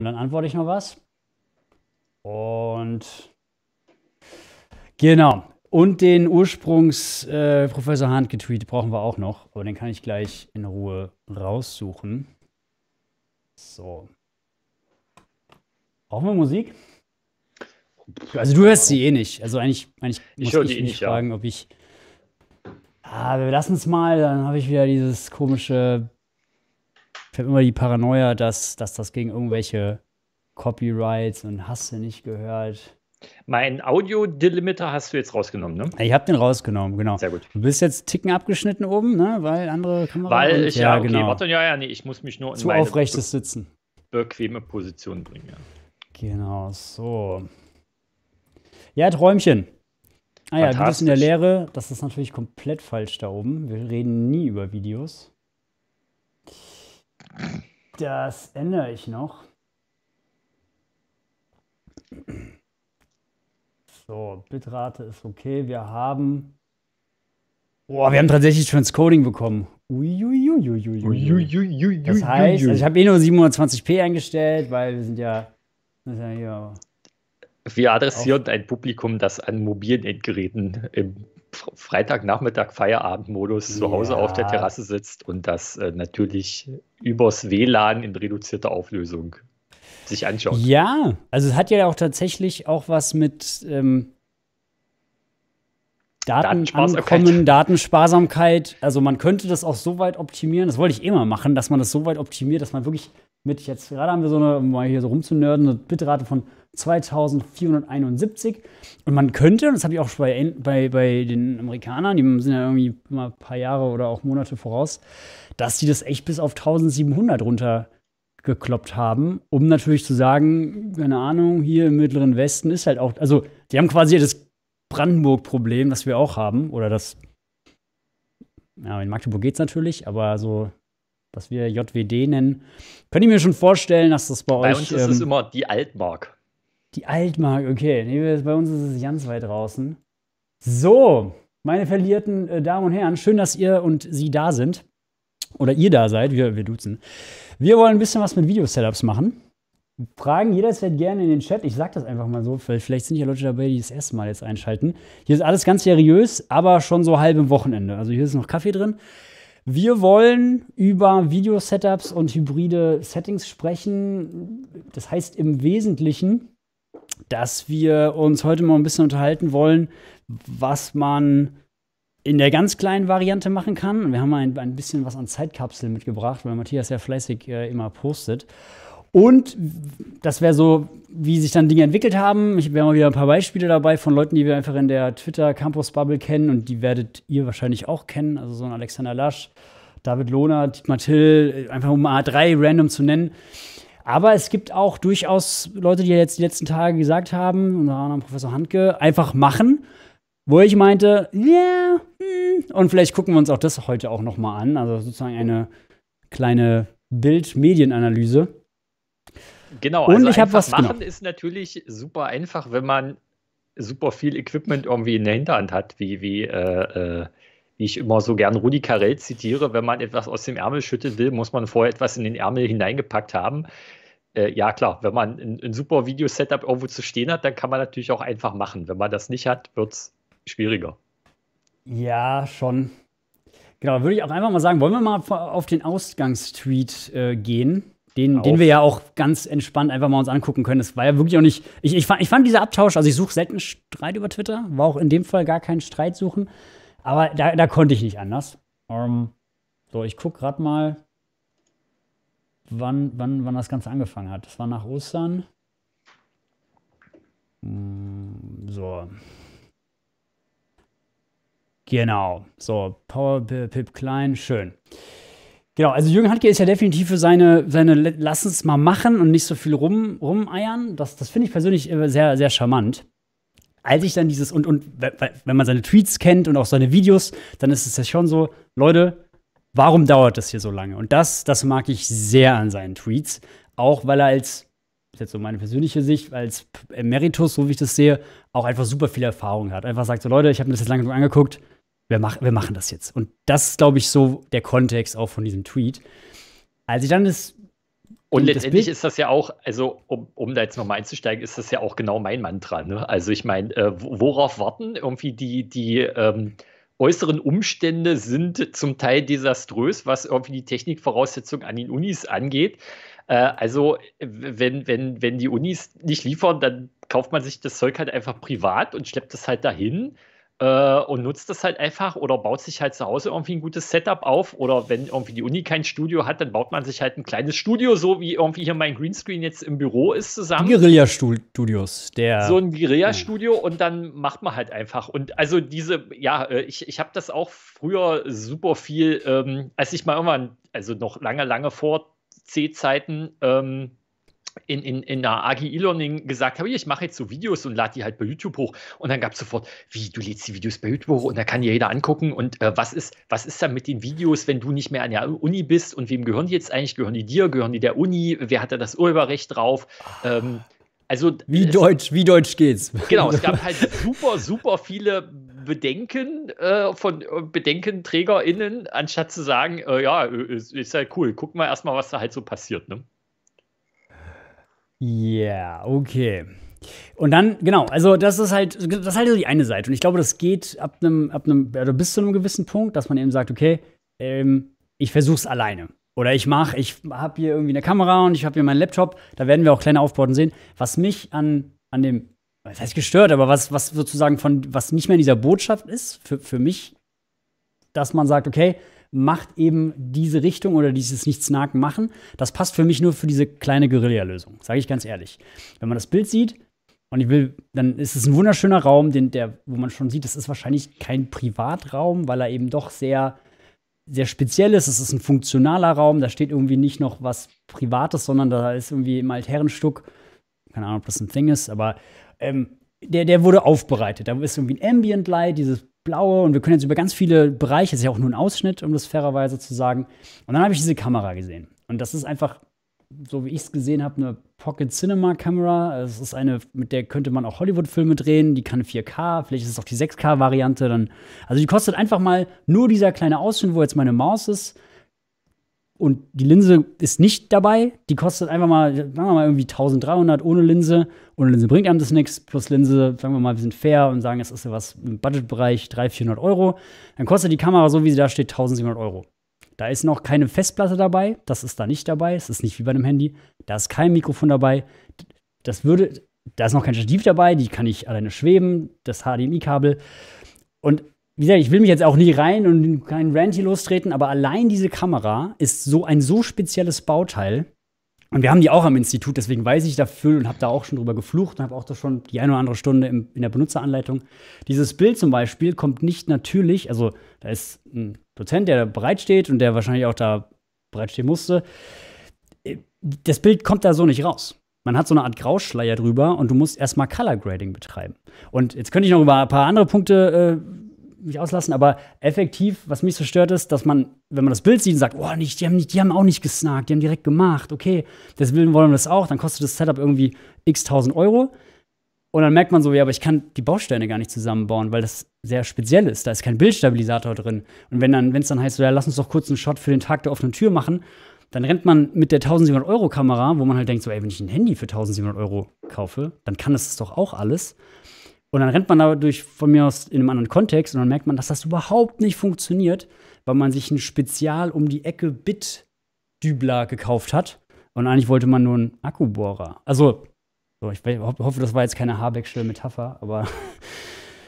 Und dann antworte ich noch was. Und genau. Und den Ursprungsprofessor äh, Professor Hand-Getweet brauchen wir auch noch. Aber den kann ich gleich in Ruhe raussuchen. So. Brauchen wir Musik? Also du hörst sie eh nicht. Also eigentlich, eigentlich muss ich eh nicht fragen, ja. ob ich... Ah, wir lassen es mal, dann habe ich wieder dieses komische habe immer die Paranoia, dass, dass das gegen irgendwelche Copyrights und hast du nicht gehört. Mein Audio-Delimiter hast du jetzt rausgenommen, ne? Ich habe den rausgenommen, genau. Sehr gut. Du bist jetzt Ticken abgeschnitten oben, ne? Weil andere Kamera. Weil ich, ja, ja okay, genau. warte, ja, ja, nee, ich muss mich nur in Zu aufrechtes Sitzen. bequeme Position bringen, ja. Genau, so. Ja, Träumchen. Ah ja, du bist in der Lehre, das ist natürlich komplett falsch da oben. Wir reden nie über Videos. Das ändere ich noch. So, Bitrate ist okay. Wir haben. Boah, wir haben tatsächlich Transcoding bekommen. Das heißt, also ich habe eh nur 720p eingestellt, weil wir sind ja. ja wir adressieren ein Publikum, das an mobilen Endgeräten im Freitagnachmittag Feierabendmodus zu Hause auf der Terrasse sitzt und das äh, natürlich übers WLAN in reduzierter Auflösung sich anschaut. Ja, also es hat ja auch tatsächlich auch was mit ähm, Daten Datensparsamkeit. Datensparsamkeit. Also man könnte das auch so weit optimieren, das wollte ich immer machen, dass man das so weit optimiert, dass man wirklich mit jetzt, gerade haben wir so eine, um mal hier so rumzunörden, eine Bitrate von 2471. Und man könnte, und das habe ich auch schon bei, bei, bei den Amerikanern, die sind ja irgendwie immer ein paar Jahre oder auch Monate voraus, dass die das echt bis auf 1700 runtergekloppt haben, um natürlich zu sagen, keine Ahnung, hier im Mittleren Westen ist halt auch, also die haben quasi das Brandenburg-Problem, das wir auch haben, oder das, ja, in Magdeburg geht es natürlich, aber so was wir JWD nennen. Könnte ich mir schon vorstellen, dass das bei, bei euch. Bei uns ist ähm, es immer die Altmark. Die Altmark, okay. Nee, bei uns ist es ganz weit draußen. So, meine verlierten äh, Damen und Herren, schön, dass ihr und sie da sind. Oder ihr da seid, wir, wir duzen. Wir wollen ein bisschen was mit Video-Setups machen. Fragen jederzeit gerne in den Chat. Ich sage das einfach mal so, weil vielleicht sind ja Leute dabei, die das erste Mal jetzt einschalten. Hier ist alles ganz seriös, aber schon so halb im Wochenende. Also hier ist noch Kaffee drin. Wir wollen über Video-Setups und hybride Settings sprechen. Das heißt im Wesentlichen, dass wir uns heute mal ein bisschen unterhalten wollen, was man in der ganz kleinen Variante machen kann. Wir haben ein, ein bisschen was an Zeitkapseln mitgebracht, weil Matthias ja fleißig äh, immer postet. Und das wäre so, wie sich dann Dinge entwickelt haben. Ich wäre mal wieder ein paar Beispiele dabei von Leuten, die wir einfach in der Twitter Campus Bubble kennen und die werdet ihr wahrscheinlich auch kennen. Also so ein Alexander Lasch, David Lohner, Dietmar Till, einfach um mal drei random zu nennen. Aber es gibt auch durchaus Leute, die jetzt die letzten Tage gesagt haben, unter anderem Professor Handke, einfach machen. Wo ich meinte, ja, yeah, hm. und vielleicht gucken wir uns auch das heute auch nochmal an. Also sozusagen eine kleine Bild-Medienanalyse. Genau, und also ich habe was machen genau. ist natürlich super einfach, wenn man super viel Equipment irgendwie in der Hinterhand hat, wie, wie, äh, äh, wie ich immer so gern Rudi Carell zitiere, wenn man etwas aus dem Ärmel schütteln will, muss man vorher etwas in den Ärmel hineingepackt haben. Äh, ja, klar, wenn man ein, ein super Video-Setup irgendwo zu stehen hat, dann kann man natürlich auch einfach machen. Wenn man das nicht hat, wird es schwieriger. Ja, schon. Genau, würde ich auch einfach mal sagen, wollen wir mal auf den Ausgangstweet äh, gehen? Den, den wir ja auch ganz entspannt einfach mal uns angucken können. Das war ja wirklich auch nicht. Ich, ich, fand, ich fand dieser Abtausch, also ich suche selten Streit über Twitter, war auch in dem Fall gar kein Streit suchen. Aber da, da konnte ich nicht anders. Um, ähm, so, ich gucke gerade mal, wann, wann, wann das Ganze angefangen hat. Das war nach Ostern. Mm, so. Genau. So, Power Pip Klein, schön. Genau, also Jürgen Handke ist ja definitiv für seine, seine lass uns mal machen und nicht so viel rum, rumeiern. Das, das finde ich persönlich äh, sehr, sehr charmant. Als ich dann dieses, und, und wenn man seine Tweets kennt und auch seine Videos, dann ist es ja schon so, Leute, warum dauert das hier so lange? Und das, das mag ich sehr an seinen Tweets. Auch weil er als, ist jetzt so meine persönliche Sicht, als Emeritus, so wie ich das sehe, auch einfach super viel Erfahrung hat. Einfach sagt so, Leute, ich habe mir das jetzt lange genug angeguckt, wir, mach, wir machen das jetzt. Und das ist, glaube ich, so der Kontext auch von diesem Tweet. Als ich dann das und letztendlich ist das ja auch, also um, um da jetzt nochmal einzusteigen, ist das ja auch genau mein Mantra. Ne? Also ich meine, äh, worauf warten? Irgendwie die, die ähm, äußeren Umstände sind zum Teil desaströs, was irgendwie die Technikvoraussetzungen an den Unis angeht. Äh, also wenn, wenn, wenn die Unis nicht liefern, dann kauft man sich das Zeug halt einfach privat und schleppt es halt dahin äh, und nutzt das halt einfach oder baut sich halt zu Hause irgendwie ein gutes Setup auf. Oder wenn irgendwie die Uni kein Studio hat, dann baut man sich halt ein kleines Studio, so wie irgendwie hier mein Greenscreen jetzt im Büro ist zusammen. Guerilla-Studios, der. So ein Guerilla-Studio hm. und dann macht man halt einfach. Und also diese, ja, äh, ich, ich habe das auch früher super viel, ähm, als ich mal irgendwann, also noch lange, lange vor C-Zeiten, ähm, in, in, in einer AG E-Learning gesagt habe, ich mache jetzt so Videos und lade die halt bei YouTube hoch. Und dann gab es sofort, wie, du lädst die Videos bei YouTube hoch und da kann ja jeder angucken. Und äh, was, ist, was ist dann mit den Videos, wenn du nicht mehr an der Uni bist und wem gehören die jetzt eigentlich? Gehören die dir? Gehören die der Uni? Wer hat da das Urheberrecht drauf? Ähm, also, wie es, deutsch, wie deutsch geht's? Genau, es gab halt super, super viele Bedenken äh, von äh, BedenkenträgerInnen, anstatt zu sagen, äh, ja, äh, ist, ist halt cool, guck mal erstmal, was da halt so passiert. Ne? Ja, yeah, okay. Und dann, genau, also das ist halt, das ist halt so die eine Seite. Und ich glaube, das geht ab einem, ab einem, oder also bis zu einem gewissen Punkt, dass man eben sagt, okay, ähm, ich versuch's alleine. Oder ich mache, ich habe hier irgendwie eine Kamera und ich habe hier meinen Laptop, da werden wir auch kleine Aufbauten sehen. Was mich an, an dem, das heißt gestört, aber was, was sozusagen von, was nicht mehr in dieser Botschaft ist, für, für mich, dass man sagt, okay, macht eben diese Richtung oder dieses Nichtsnaken machen. Das passt für mich nur für diese kleine Guerilla-Lösung, sage ich ganz ehrlich. Wenn man das Bild sieht, und ich will, dann ist es ein wunderschöner Raum, den, der, wo man schon sieht, das ist wahrscheinlich kein Privatraum, weil er eben doch sehr, sehr speziell ist. Es ist ein funktionaler Raum, da steht irgendwie nicht noch was Privates, sondern da ist irgendwie im Altherrenstuck, keine Ahnung, ob das ein Thing ist, aber ähm, der, der wurde aufbereitet. Da ist irgendwie ein Ambient Light, dieses blaue und wir können jetzt über ganz viele Bereiche, das ist ja auch nur ein Ausschnitt, um das fairerweise zu sagen. Und dann habe ich diese Kamera gesehen. Und das ist einfach, so wie ich es gesehen habe, eine Pocket Cinema Kamera. Es ist eine, mit der könnte man auch Hollywood-Filme drehen. Die kann 4K, vielleicht ist es auch die 6K-Variante. also die kostet einfach mal nur dieser kleine Ausschnitt, wo jetzt meine Maus ist, und die Linse ist nicht dabei. Die kostet einfach mal, sagen wir mal, irgendwie 1300 ohne Linse. Ohne Linse bringt einem das nichts. Plus Linse, sagen wir mal, wir sind fair und sagen, es ist ja was im Budgetbereich 300, 400 Euro. Dann kostet die Kamera so, wie sie da steht, 1700 Euro. Da ist noch keine Festplatte dabei. Das ist da nicht dabei. Es ist nicht wie bei einem Handy. Da ist kein Mikrofon dabei. Das würde, da ist noch kein Stativ dabei. Die kann ich alleine schweben. Das HDMI-Kabel. Und wie gesagt, ich will mich jetzt auch nie rein und keinen Rant hier lostreten, aber allein diese Kamera ist so ein so spezielles Bauteil. Und wir haben die auch am Institut, deswegen weiß ich dafür und habe da auch schon drüber geflucht und habe auch da schon die eine oder andere Stunde im, in der Benutzeranleitung. Dieses Bild zum Beispiel kommt nicht natürlich, also da ist ein Dozent, der da bereitsteht und der wahrscheinlich auch da bereitstehen musste. Äh, das Bild kommt da so nicht raus. Man hat so eine Art Grauschleier drüber und du musst erstmal Color Grading betreiben. Und jetzt könnte ich noch über ein paar andere Punkte äh, mich auslassen, aber effektiv, was mich so stört, ist, dass man, wenn man das Bild sieht und sagt, oh, nicht, die, haben nicht, die haben auch nicht gesnackt, die haben direkt gemacht, okay, deswegen wollen wir das auch, dann kostet das Setup irgendwie x tausend Euro. Und dann merkt man so, ja, aber ich kann die Bausteine gar nicht zusammenbauen, weil das sehr speziell ist. Da ist kein Bildstabilisator drin. Und wenn dann, wenn es dann heißt, so, ja, lass uns doch kurz einen Shot für den Tag der offenen Tür machen, dann rennt man mit der 1700 Euro Kamera, wo man halt denkt, so, ey, wenn ich ein Handy für 1700 Euro kaufe, dann kann das doch auch alles. Und dann rennt man dadurch von mir aus in einem anderen Kontext und dann merkt man, dass das überhaupt nicht funktioniert, weil man sich ein Spezial um die Ecke Bit-Dübler gekauft hat. Und eigentlich wollte man nur einen Akkubohrer. Also, so, ich hoffe, das war jetzt keine Habecksche Metapher, aber.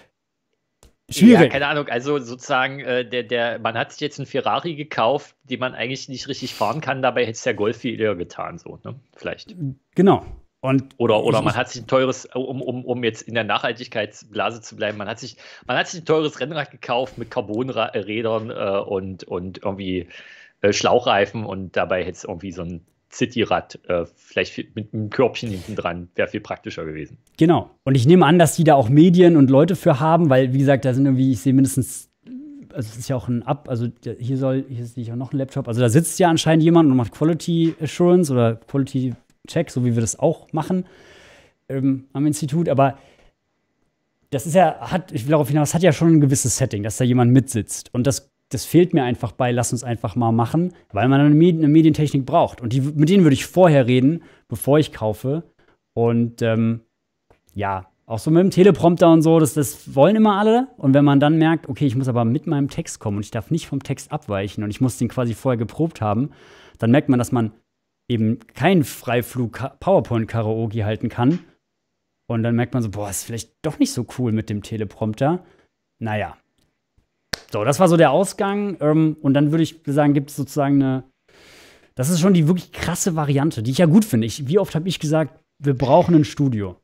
Schwierig. Ja, keine Ahnung. Also sozusagen, äh, der, der, man hat sich jetzt einen Ferrari gekauft, den man eigentlich nicht richtig fahren kann. Dabei hätte es der Golf viel eher getan, so, ne? Vielleicht. Genau. Und oder, oder man hat sich ein teures, um, um, um jetzt in der Nachhaltigkeitsblase zu bleiben, man hat sich, man hat sich ein teures Rennrad gekauft mit Carbonrädern äh, und, und irgendwie äh, Schlauchreifen und dabei hätte es irgendwie so ein Cityrad, äh, vielleicht mit einem Körbchen hinten dran, wäre viel praktischer gewesen. Genau. Und ich nehme an, dass die da auch Medien und Leute für haben, weil, wie gesagt, da sind irgendwie, ich sehe mindestens also es ist ja auch ein Ab, also hier soll, hier sehe ich auch noch ein Laptop, also da sitzt ja anscheinend jemand und macht Quality Assurance oder Quality Check, so wie wir das auch machen ähm, am Institut. Aber das ist ja, hat, ich will darauf hinaus, hat ja schon ein gewisses Setting, dass da jemand mitsitzt. Und das, das fehlt mir einfach bei, lass uns einfach mal machen, weil man eine, Medi eine Medientechnik braucht. Und die, mit denen würde ich vorher reden, bevor ich kaufe. Und ähm, ja, auch so mit dem Teleprompter und so, das, das wollen immer alle. Und wenn man dann merkt, okay, ich muss aber mit meinem Text kommen und ich darf nicht vom Text abweichen und ich muss den quasi vorher geprobt haben, dann merkt man, dass man eben kein Freiflug PowerPoint-Karaoke halten kann. Und dann merkt man so, boah, ist vielleicht doch nicht so cool mit dem Teleprompter. Naja. So, das war so der Ausgang. Ähm, und dann würde ich sagen, gibt es sozusagen eine. Das ist schon die wirklich krasse Variante, die ich ja gut finde. wie oft habe ich gesagt, wir brauchen ein Studio.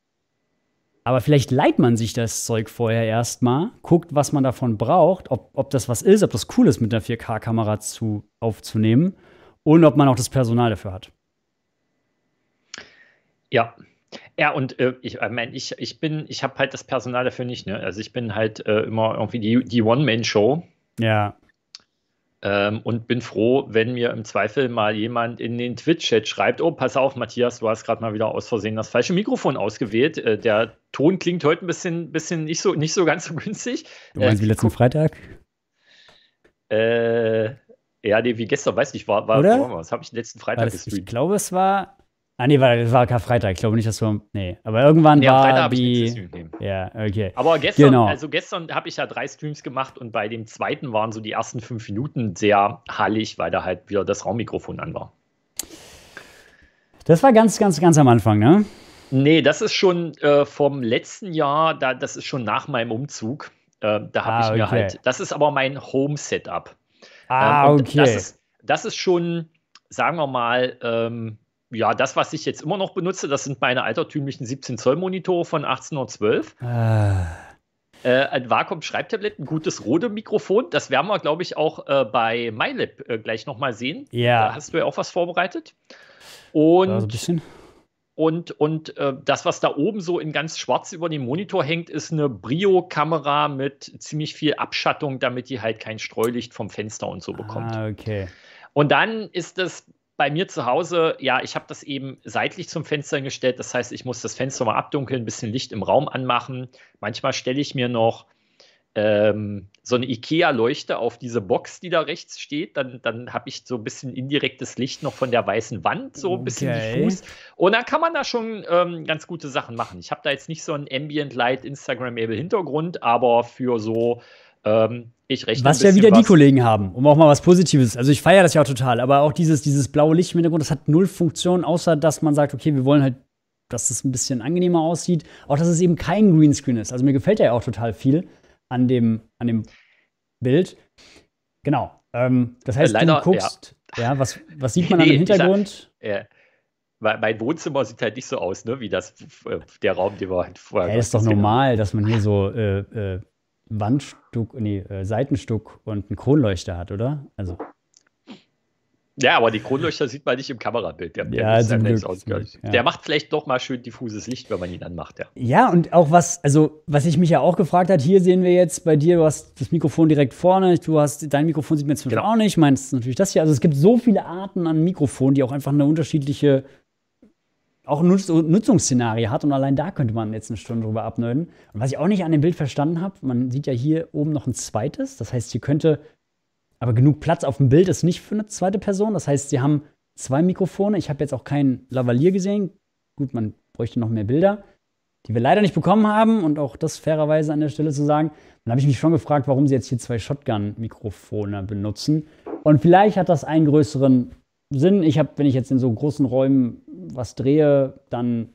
Aber vielleicht leiht man sich das Zeug vorher erstmal, guckt, was man davon braucht, ob, ob das was ist, ob das cool ist, mit einer 4K-Kamera aufzunehmen und ob man auch das Personal dafür hat. Ja. Ja, und äh, ich äh, meine, ich, ich bin, ich habe halt das Personal dafür nicht, ne? Also ich bin halt äh, immer irgendwie die, die One-Man-Show. Ja. Ähm, und bin froh, wenn mir im Zweifel mal jemand in den Twitch-Chat schreibt: Oh, pass auf, Matthias, du hast gerade mal wieder aus Versehen das falsche Mikrofon ausgewählt. Äh, der Ton klingt heute ein bisschen, bisschen nicht, so, nicht so ganz so günstig. Du meinst äh, wie letzten Freitag? Äh, ja, nee, wie gestern, weiß nicht, war, war, Oder? was habe ich letzten Freitag das, gestreamt? Ich glaube, es war. Ah, nee, war, war kein Freitag. Ich glaube nicht, dass wir. Nee, aber irgendwann nee, war. Freitag die, Ja, okay. Aber gestern, genau. also gestern habe ich ja drei Streams gemacht und bei dem zweiten waren so die ersten fünf Minuten sehr hallig, weil da halt wieder das Raummikrofon an war. Das war ganz, ganz, ganz am Anfang, ne? Nee, das ist schon äh, vom letzten Jahr, da, das ist schon nach meinem Umzug. Äh, da habe ah, ich mir halt, das ist aber mein Home-Setup. Ähm, ah, ähm, okay. Das ist, das ist, schon, sagen wir mal, ähm, ja, das, was ich jetzt immer noch benutze, das sind meine altertümlichen 17-Zoll-Monitore von 1812. Ah. Äh, ein Vakuum-Schreibtablett, ein gutes Rode-Mikrofon. Das werden wir, glaube ich, auch äh, bei MyLib äh, gleich nochmal sehen. Ja. Da hast du ja auch was vorbereitet. Und. Also ein bisschen. Und, und äh, das, was da oben so in ganz schwarz über dem Monitor hängt, ist eine Brio-Kamera mit ziemlich viel Abschattung, damit die halt kein Streulicht vom Fenster und so bekommt. Ah, okay. Und dann ist das bei mir zu Hause, ja, ich habe das eben seitlich zum Fenster gestellt. Das heißt, ich muss das Fenster mal abdunkeln, ein bisschen Licht im Raum anmachen. Manchmal stelle ich mir noch ähm, so eine IKEA-Leuchte auf diese Box, die da rechts steht, dann, dann habe ich so ein bisschen indirektes Licht noch von der weißen Wand, so ein bisschen okay. diffus. Und dann kann man da schon ähm, ganz gute Sachen machen. Ich habe da jetzt nicht so einen Ambient Light Instagram-able Hintergrund, aber für so ähm, ich rechne. Was ja wieder was. die Kollegen haben, um auch mal was Positives. Also ich feiere das ja auch total, aber auch dieses, dieses blaue Licht im Hintergrund, das hat null Funktion, außer dass man sagt, okay, wir wollen halt, dass es ein bisschen angenehmer aussieht. Auch dass es eben kein Greenscreen ist. Also mir gefällt ja auch total viel an dem, an dem Bild. Genau. Ähm, das heißt, Leider, du guckst, ja. ja. was, was sieht man nee, im Hintergrund? Dieser, äh, mein Wohnzimmer sieht halt nicht so aus, ne, wie das äh, der Raum, den wir halt vorher. Ja, ist doch normal, dass man hier so äh, äh Wandstuck, nee, äh, Seitenstuck und einen Kronleuchter hat, oder? Also ja, aber die Kronleuchter sieht man nicht im Kamerabild. Der, der, ja, zum Glück, ausgleicht. ja. der macht vielleicht doch mal schön diffuses Licht, wenn man ihn anmacht. Ja. ja, und auch was, also was ich mich ja auch gefragt hat, hier sehen wir jetzt bei dir, du hast das Mikrofon direkt vorne, du hast dein Mikrofon sieht man jetzt genau. auch nicht, meinst natürlich das hier. Also es gibt so viele Arten an Mikrofonen, die auch einfach eine unterschiedliche auch Nutz Nutzungsszenario hat und allein da könnte man jetzt eine Stunde drüber abnöden. Und was ich auch nicht an dem Bild verstanden habe, man sieht ja hier oben noch ein zweites, das heißt, hier könnte aber genug Platz auf dem Bild ist nicht für eine zweite Person. Das heißt, sie haben zwei Mikrofone. Ich habe jetzt auch keinen Lavalier gesehen. Gut, man bräuchte noch mehr Bilder, die wir leider nicht bekommen haben. Und auch das fairerweise an der Stelle zu sagen. Dann habe ich mich schon gefragt, warum sie jetzt hier zwei Shotgun-Mikrofone benutzen. Und vielleicht hat das einen größeren Sinn. Ich habe, wenn ich jetzt in so großen Räumen was drehe, dann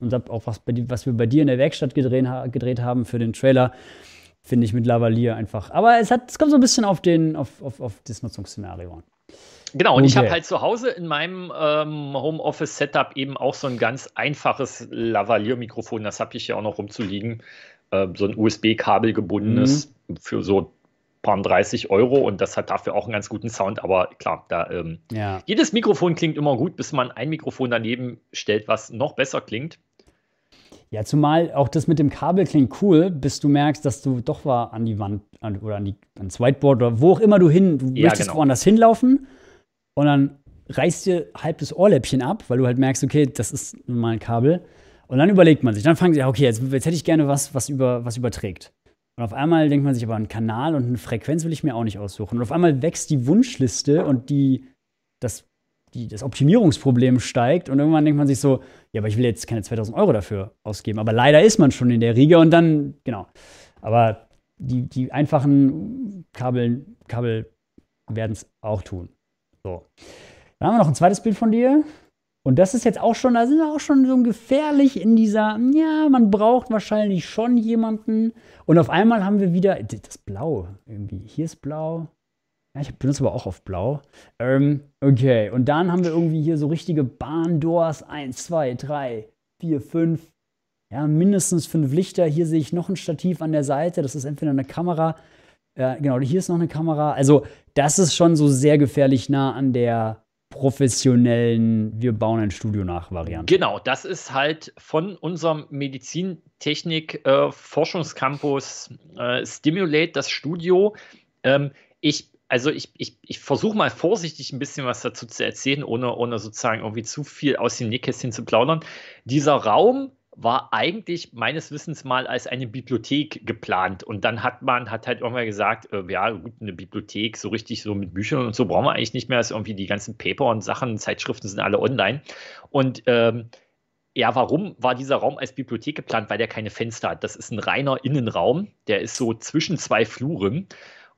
und auch was, was wir bei dir in der Werkstatt gedreht, gedreht haben für den Trailer, finde ich, mit Lavalier einfach. Aber es, hat, es kommt so ein bisschen auf, den, auf, auf, auf das Nutzungsszenario an. Genau, und okay. ich habe halt zu Hause in meinem ähm, Homeoffice-Setup eben auch so ein ganz einfaches Lavalier-Mikrofon, das habe ich hier auch noch rumzuliegen. Äh, so ein USB-Kabel gebundenes mhm. für so ein paar 30 Euro und das hat dafür auch einen ganz guten Sound, aber klar, da ähm, ja. jedes Mikrofon klingt immer gut, bis man ein Mikrofon daneben stellt, was noch besser klingt. Ja, zumal auch das mit dem Kabel klingt cool, bis du merkst, dass du doch war an die Wand an, oder an die, ans Whiteboard oder wo auch immer du hin, du ja, möchtest genau. woanders hinlaufen und dann reißt dir halb das Ohrläppchen ab, weil du halt merkst, okay, das ist nun mal ein Kabel. Und dann überlegt man sich, dann fangen sie, okay, jetzt, jetzt hätte ich gerne was, was, über, was überträgt. Und auf einmal denkt man sich, aber einen Kanal und eine Frequenz will ich mir auch nicht aussuchen. Und auf einmal wächst die Wunschliste und die, das die, das Optimierungsproblem steigt und irgendwann denkt man sich so, ja, aber ich will jetzt keine 2000 Euro dafür ausgeben. Aber leider ist man schon in der Riege und dann, genau. Aber die, die einfachen Kabel, Kabel werden es auch tun. So. Dann haben wir noch ein zweites Bild von dir. Und das ist jetzt auch schon, da sind wir auch schon so gefährlich in dieser, ja, man braucht wahrscheinlich schon jemanden. Und auf einmal haben wir wieder, das Blau irgendwie, hier ist Blau, ich benutze aber auch auf blau. Ähm, okay, und dann haben wir irgendwie hier so richtige Bahndoors. Eins, zwei, drei, vier, fünf. Ja, mindestens fünf Lichter. Hier sehe ich noch ein Stativ an der Seite. Das ist entweder eine Kamera. Äh, genau, hier ist noch eine Kamera. Also, das ist schon so sehr gefährlich nah an der professionellen Wir bauen ein Studio nach Variante. Genau, das ist halt von unserem Medizintechnik-Forschungscampus äh, äh, Stimulate das Studio. Ähm, ich also ich, ich, ich versuche mal vorsichtig ein bisschen was dazu zu erzählen, ohne, ohne sozusagen irgendwie zu viel aus dem Nähkästchen zu plaudern. Dieser Raum war eigentlich meines Wissens mal als eine Bibliothek geplant. Und dann hat man, hat halt irgendwann gesagt, äh, ja gut, eine Bibliothek, so richtig so mit Büchern und so brauchen wir eigentlich nicht mehr. Das irgendwie die ganzen Paper und Sachen, Zeitschriften sind alle online. Und ähm, ja, warum war dieser Raum als Bibliothek geplant? Weil der keine Fenster hat. Das ist ein reiner Innenraum. Der ist so zwischen zwei Fluren.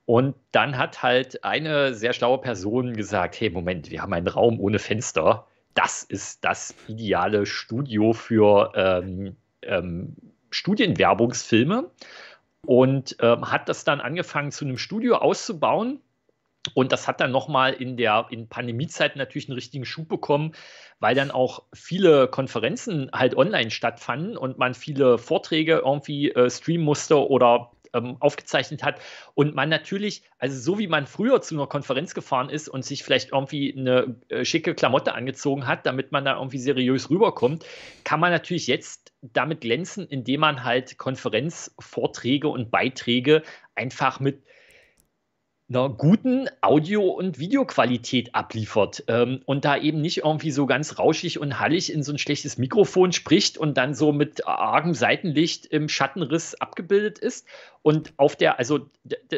Und dann hat halt eine sehr schlaue Person gesagt: Hey, Moment, wir haben einen Raum ohne Fenster. Das ist das ideale Studio für ähm, ähm, Studienwerbungsfilme und ähm, hat das dann angefangen, zu einem Studio auszubauen. Und das hat dann nochmal in der in Pandemiezeiten natürlich einen richtigen Schub bekommen, weil dann auch viele Konferenzen halt online stattfanden und man viele Vorträge irgendwie äh, streamen musste oder ähm, aufgezeichnet hat. Und man natürlich, also so wie man früher zu einer Konferenz gefahren ist und sich vielleicht irgendwie eine äh, schicke Klamotte angezogen hat, damit man da irgendwie seriös rüberkommt, kann man natürlich jetzt damit glänzen, indem man halt Konferenzvorträge und Beiträge einfach mit einer guten Audio- und Videoqualität abliefert ähm, und da eben nicht irgendwie so ganz rauschig und hallig in so ein schlechtes Mikrofon spricht und dann so mit argem Seitenlicht im Schattenriss abgebildet ist. Und auf der, also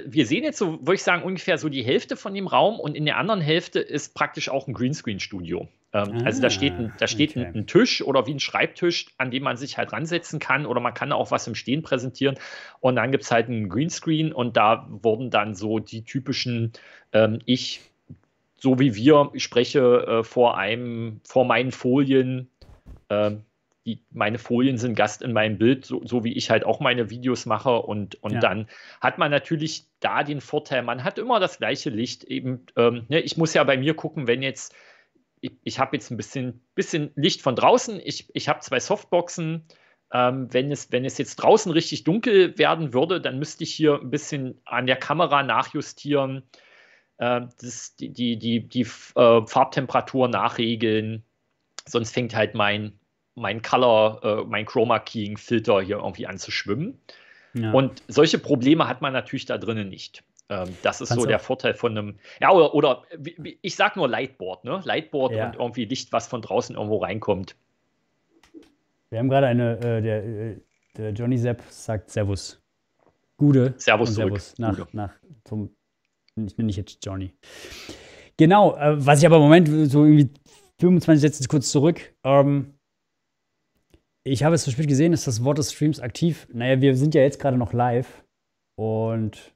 wir sehen jetzt so, würde ich sagen, ungefähr so die Hälfte von dem Raum und in der anderen Hälfte ist praktisch auch ein Greenscreen-Studio. Ähm, ah, also da steht, ein, da steht ah, okay. ein, Tisch oder wie ein Schreibtisch, an dem man sich halt ransetzen kann oder man kann auch was im Stehen präsentieren. Und dann gibt es halt einen Greenscreen und da wurden dann so die typischen ähm, Ich, so wie wir, ich spreche äh, vor einem, vor meinen Folien. Äh, die, meine Folien sind Gast in meinem Bild, so, so, wie ich halt auch meine Videos mache. Und, und ja. dann hat man natürlich da den Vorteil, man hat immer das gleiche Licht. Eben, ähm, ne, ich muss ja bei mir gucken, wenn jetzt ich, ich habe jetzt ein bisschen, bisschen Licht von draußen, ich, ich habe zwei Softboxen. Ähm, wenn, es, wenn es jetzt draußen richtig dunkel werden würde, dann müsste ich hier ein bisschen an der Kamera nachjustieren, äh, das, die, die, die, die äh, Farbtemperatur nachregeln. Sonst fängt halt mein, mein Color, äh, mein Chroma Keying Filter hier irgendwie an zu schwimmen. Ja. Und solche Probleme hat man natürlich da drinnen nicht. Ähm, das ist Kannst so der Vorteil von einem, ja, oder, oder ich sag nur Lightboard, ne? Lightboard ja. und irgendwie Licht, was von draußen irgendwo reinkommt. Wir haben gerade eine, äh, der, äh, der, Johnny Sepp sagt Servus. Gude. Servus, Servus. Nach, Gude. nach zum, ich nenne ich jetzt Johnny. Genau, äh, was ich aber im Moment so irgendwie 25 Sätze kurz zurück. Ähm, ich habe es zu spät gesehen, ist das Wort des Streams aktiv? Naja, wir sind ja jetzt gerade noch live und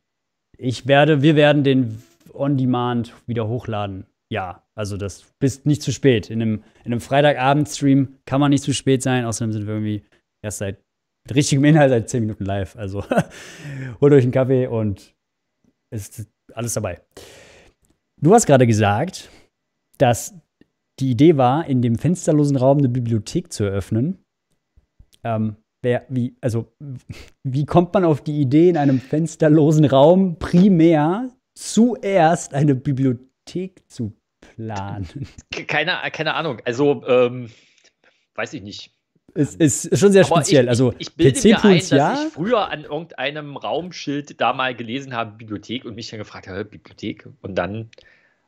ich werde, wir werden den On-Demand wieder hochladen. Ja, also das bist nicht zu spät. In einem, in einem Freitagabend-Stream kann man nicht zu spät sein, außerdem sind wir irgendwie erst seit mit richtigem Inhalt seit 10 Minuten live. Also holt euch einen Kaffee und ist alles dabei. Du hast gerade gesagt, dass die Idee war, in dem fensterlosen Raum eine Bibliothek zu eröffnen. Ähm, wer, wie, also, wie kommt man auf die Idee, in einem fensterlosen Raum primär zuerst eine Bibliothek zu planen? Keine, keine Ahnung. Also, ähm, weiß ich nicht. Es ist schon sehr Aber speziell. Ich, also, ich, ich bilde PC mir ein, dass ja. ich früher an irgendeinem Raumschild da mal gelesen habe, Bibliothek, und mich dann gefragt habe, Bibliothek. Und dann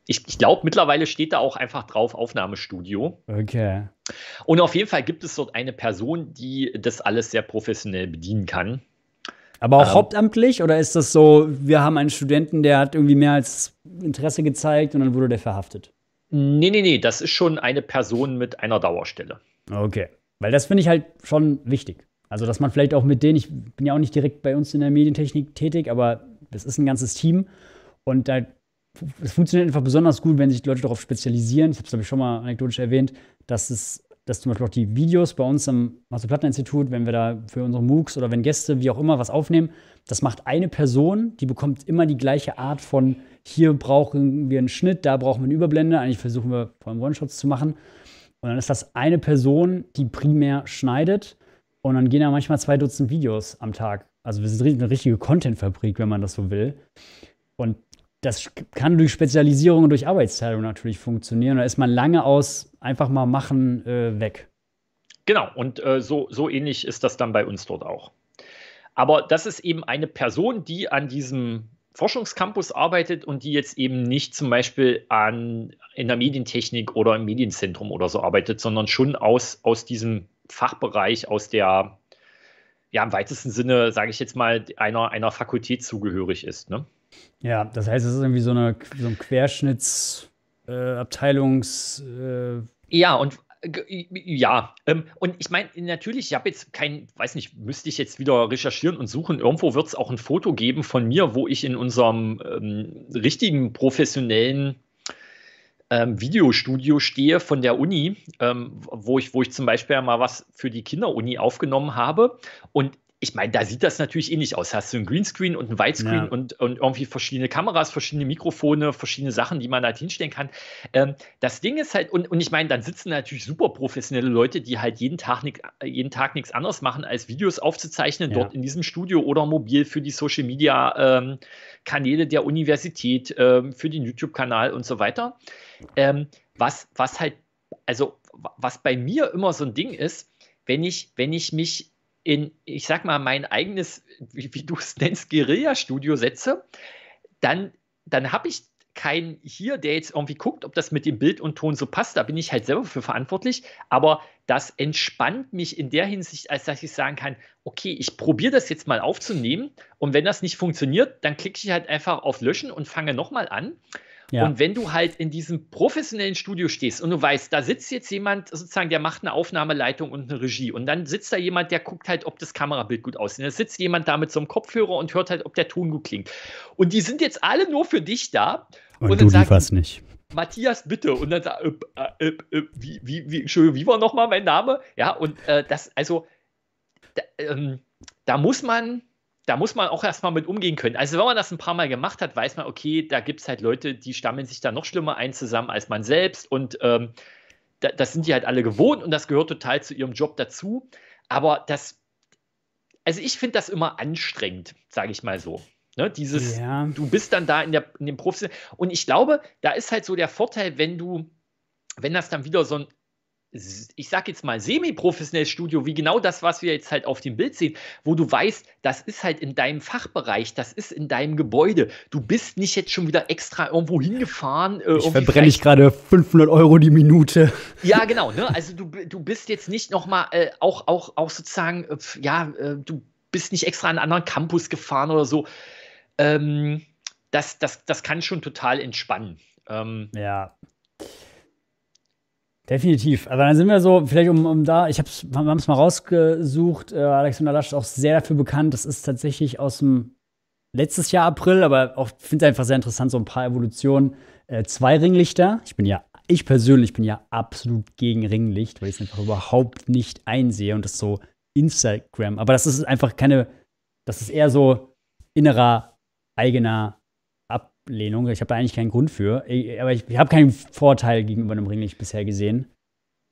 ich, ich glaube, mittlerweile steht da auch einfach drauf Aufnahmestudio. Okay. Und auf jeden Fall gibt es dort eine Person, die das alles sehr professionell bedienen kann. Aber auch ähm, hauptamtlich oder ist das so, wir haben einen Studenten, der hat irgendwie mehr als Interesse gezeigt und dann wurde der verhaftet? Nee, nee, nee, das ist schon eine Person mit einer Dauerstelle. Okay. Weil das finde ich halt schon wichtig. Also, dass man vielleicht auch mit denen, ich bin ja auch nicht direkt bei uns in der Medientechnik tätig, aber das ist ein ganzes Team und da es funktioniert einfach besonders gut, wenn sich Leute darauf spezialisieren. Ich habe es, glaube ich, schon mal anekdotisch erwähnt, dass es dass zum Beispiel auch die Videos bei uns am Master-Platten-Institut, wenn wir da für unsere MOOCs oder wenn Gäste, wie auch immer, was aufnehmen, das macht eine Person, die bekommt immer die gleiche Art von, hier brauchen wir einen Schnitt, da brauchen wir eine Überblende. Eigentlich versuchen wir vor allem One-Shots zu machen. Und dann ist das eine Person, die primär schneidet. Und dann gehen da manchmal zwei Dutzend Videos am Tag. Also wir sind eine richtige Content-Fabrik, wenn man das so will. Und das kann durch Spezialisierung und durch Arbeitsteilung natürlich funktionieren. Da ist man lange aus einfach mal machen äh, weg. Genau, und äh, so, so ähnlich ist das dann bei uns dort auch. Aber das ist eben eine Person, die an diesem Forschungscampus arbeitet und die jetzt eben nicht zum Beispiel an, in der Medientechnik oder im Medienzentrum oder so arbeitet, sondern schon aus, aus diesem Fachbereich, aus der, ja, im weitesten Sinne, sage ich jetzt mal, einer, einer Fakultät zugehörig ist. Ne? Ja, das heißt, es ist irgendwie so, eine, so ein Querschnittsabteilungs. Äh, äh ja, und äh, ja, ähm, und ich meine, natürlich, ich habe jetzt kein, weiß nicht, müsste ich jetzt wieder recherchieren und suchen. Irgendwo wird es auch ein Foto geben von mir, wo ich in unserem ähm, richtigen professionellen ähm, Videostudio stehe von der Uni, ähm, wo, ich, wo ich zum Beispiel mal was für die Kinderuni aufgenommen habe. Und ich meine, da sieht das natürlich ähnlich eh aus. Hast du ein Greenscreen und ein Whitescreen ja. und, und irgendwie verschiedene Kameras, verschiedene Mikrofone, verschiedene Sachen, die man halt hinstellen kann. Ähm, das Ding ist halt, und, und ich meine, dann sitzen natürlich super professionelle Leute, die halt jeden Tag, nichts anderes machen, als Videos aufzuzeichnen, ja. dort in diesem Studio oder mobil für die Social Media ähm, Kanäle der Universität, ähm, für den YouTube-Kanal und so weiter. Ähm, was, was halt, also, was bei mir immer so ein Ding ist, wenn ich, wenn ich mich in, ich sag mal, mein eigenes, wie, wie du es nennst, Guerilla-Studio setze, dann, dann habe ich keinen hier, der jetzt irgendwie guckt, ob das mit dem Bild und Ton so passt. Da bin ich halt selber für verantwortlich. Aber das entspannt mich in der Hinsicht, als dass ich sagen kann, okay, ich probiere das jetzt mal aufzunehmen. Und wenn das nicht funktioniert, dann klicke ich halt einfach auf Löschen und fange nochmal an. Ja. Und wenn du halt in diesem professionellen Studio stehst und du weißt, da sitzt jetzt jemand sozusagen, der macht eine Aufnahmeleitung und eine Regie und dann sitzt da jemand, der guckt halt, ob das Kamerabild gut aussieht. Da sitzt jemand da mit so einem Kopfhörer und hört halt, ob der Ton gut klingt. Und die sind jetzt alle nur für dich da. Und, und du dann lieferst nicht. Matthias, bitte. Und dann sagt, äh, äh, äh, äh, wie, wie, wie, wie war nochmal mein Name? Ja, und äh, das, also, da, ähm, da muss man da muss man auch erstmal mit umgehen können. Also wenn man das ein paar Mal gemacht hat, weiß man, okay, da gibt es halt Leute, die stammeln sich da noch schlimmer ein zusammen als man selbst und ähm, da, das sind die halt alle gewohnt und das gehört total zu ihrem Job dazu. Aber das, also ich finde das immer anstrengend, sage ich mal so. Ne, dieses, ja. du bist dann da in, der, in dem Profis. Und ich glaube, da ist halt so der Vorteil, wenn du, wenn das dann wieder so ein ich sag jetzt mal, semi-professionelles Studio, wie genau das, was wir jetzt halt auf dem Bild sehen, wo du weißt, das ist halt in deinem Fachbereich, das ist in deinem Gebäude. Du bist nicht jetzt schon wieder extra irgendwo hingefahren. Äh, ich verbrenne ich gerade 500 Euro die Minute. Ja, genau. Ne? Also du, du bist jetzt nicht nochmal äh, auch, auch, auch sozusagen, äh, ja, äh, du bist nicht extra an einen anderen Campus gefahren oder so. Ähm, das, das, das kann schon total entspannen. Ähm, ja. Definitiv. Aber dann sind wir so, vielleicht um, um da, ich habe es mal rausgesucht, äh, Alexander Lasch ist auch sehr dafür bekannt, das ist tatsächlich aus dem letztes Jahr April, aber ich finde es einfach sehr interessant, so ein paar Evolutionen. Äh, zwei Ringlichter. Ich bin ja, ich persönlich bin ja absolut gegen Ringlicht, weil ich es einfach überhaupt nicht einsehe und das so Instagram. Aber das ist einfach keine, das ist eher so innerer, eigener Ablehnung. Ich habe eigentlich keinen Grund für. aber ich, ich habe keinen Vorteil gegenüber einem Ringlicht bisher gesehen.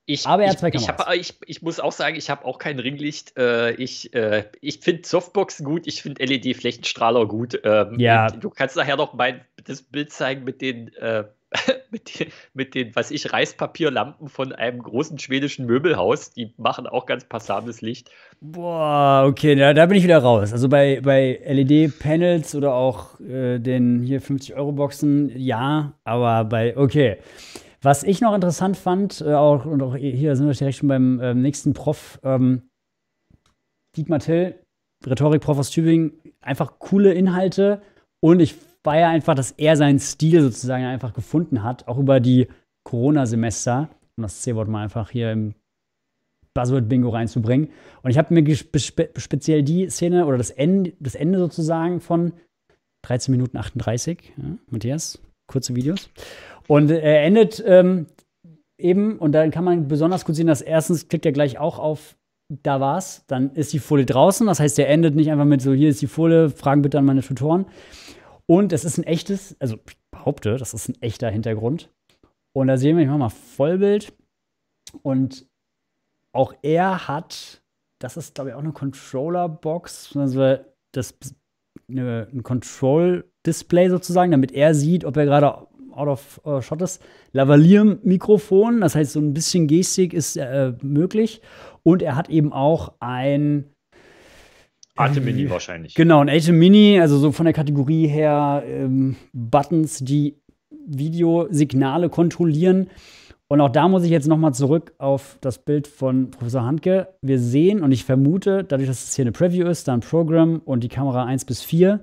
Ich, aber er hat zwei ich, Kameras. Ich, hab, äh, ich, ich, muss auch sagen, ich habe auch kein Ringlicht. Äh, ich äh, ich finde Softboxen gut, ich finde LED-Flächenstrahler gut. Ähm, ja. Du kannst nachher noch mein das Bild zeigen mit den äh, mit, den, mit den, was ich, Reispapierlampen von einem großen schwedischen Möbelhaus. Die machen auch ganz passables Licht. Boah, okay, da, da bin ich wieder raus. Also bei, bei LED-Panels oder auch äh, den hier 50-Euro-Boxen, ja, aber bei, okay. Was ich noch interessant fand, äh, auch, und auch hier sind wir direkt schon beim äh, nächsten Prof, ähm, Dietmar Till, Rhetorik-Prof aus Tübingen, einfach coole Inhalte. Und ich war ja einfach, dass er seinen Stil sozusagen einfach gefunden hat, auch über die Corona-Semester, um das C-Wort mal einfach hier im Buzzword-Bingo reinzubringen. Und ich habe mir spe speziell die Szene oder das Ende, das Ende sozusagen von 13 Minuten 38, ja, Matthias, kurze Videos. Und äh, er endet ähm, eben, und dann kann man besonders gut sehen, dass erstens klickt er gleich auch auf da war's, dann ist die Folie draußen. Das heißt, er endet nicht einfach mit so, hier ist die Folie, fragen bitte an meine Tutoren, und es ist ein echtes, also ich behaupte, das ist ein echter Hintergrund. Und da sehen wir, ich mache mal Vollbild. Und auch er hat, das ist glaube ich auch eine Controller-Box, also das, eine, ein Control-Display sozusagen, damit er sieht, ob er gerade out of uh, shot ist. Lavalier-Mikrofon, das heißt, so ein bisschen Gestik ist äh, möglich. Und er hat eben auch ein Atem Mini wahrscheinlich. Genau, ein Atem Mini, also so von der Kategorie her ähm, Buttons, die Videosignale kontrollieren. Und auch da muss ich jetzt nochmal zurück auf das Bild von Professor Handke. Wir sehen und ich vermute, dadurch, dass es hier eine Preview ist, dann Program und die Kamera 1 bis 4,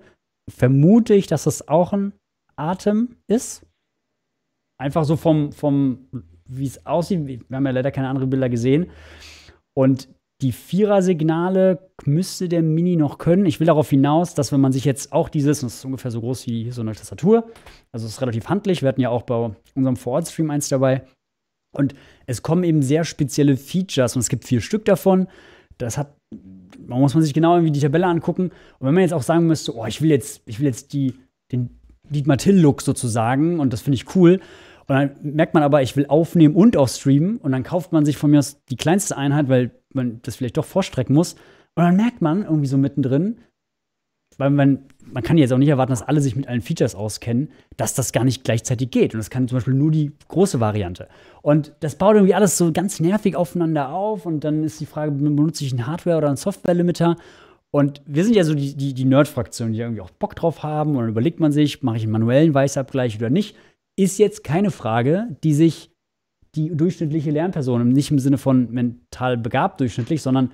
vermute ich, dass das auch ein Atem ist. Einfach so vom, vom wie es aussieht. Wir haben ja leider keine anderen Bilder gesehen. Und die Vierer-Signale müsste der Mini noch können. Ich will darauf hinaus, dass wenn man sich jetzt auch dieses, das ist ungefähr so groß wie so eine Tastatur, also ist relativ handlich, wir hatten ja auch bei unserem Vorort-Stream eins dabei. Und es kommen eben sehr spezielle Features und es gibt vier Stück davon. Das hat, man muss man sich genau irgendwie die Tabelle angucken. Und wenn man jetzt auch sagen müsste, oh, ich will jetzt, ich will jetzt die, den Dietmar Till-Look sozusagen und das finde ich cool. Und dann merkt man aber, ich will aufnehmen und auch streamen und dann kauft man sich von mir aus die kleinste Einheit, weil man das vielleicht doch vorstrecken muss. Und dann merkt man irgendwie so mittendrin, weil man, man kann jetzt auch nicht erwarten, dass alle sich mit allen Features auskennen, dass das gar nicht gleichzeitig geht. Und das kann zum Beispiel nur die große Variante. Und das baut irgendwie alles so ganz nervig aufeinander auf. Und dann ist die Frage, benutze ich einen Hardware- oder einen Software-Limiter? Und wir sind ja so die, die, die Nerd-Fraktion, die irgendwie auch Bock drauf haben. Und dann überlegt man sich, mache ich einen manuellen Weißabgleich oder nicht? Ist jetzt keine Frage, die sich die durchschnittliche Lernperson, nicht im Sinne von mental begabt durchschnittlich, sondern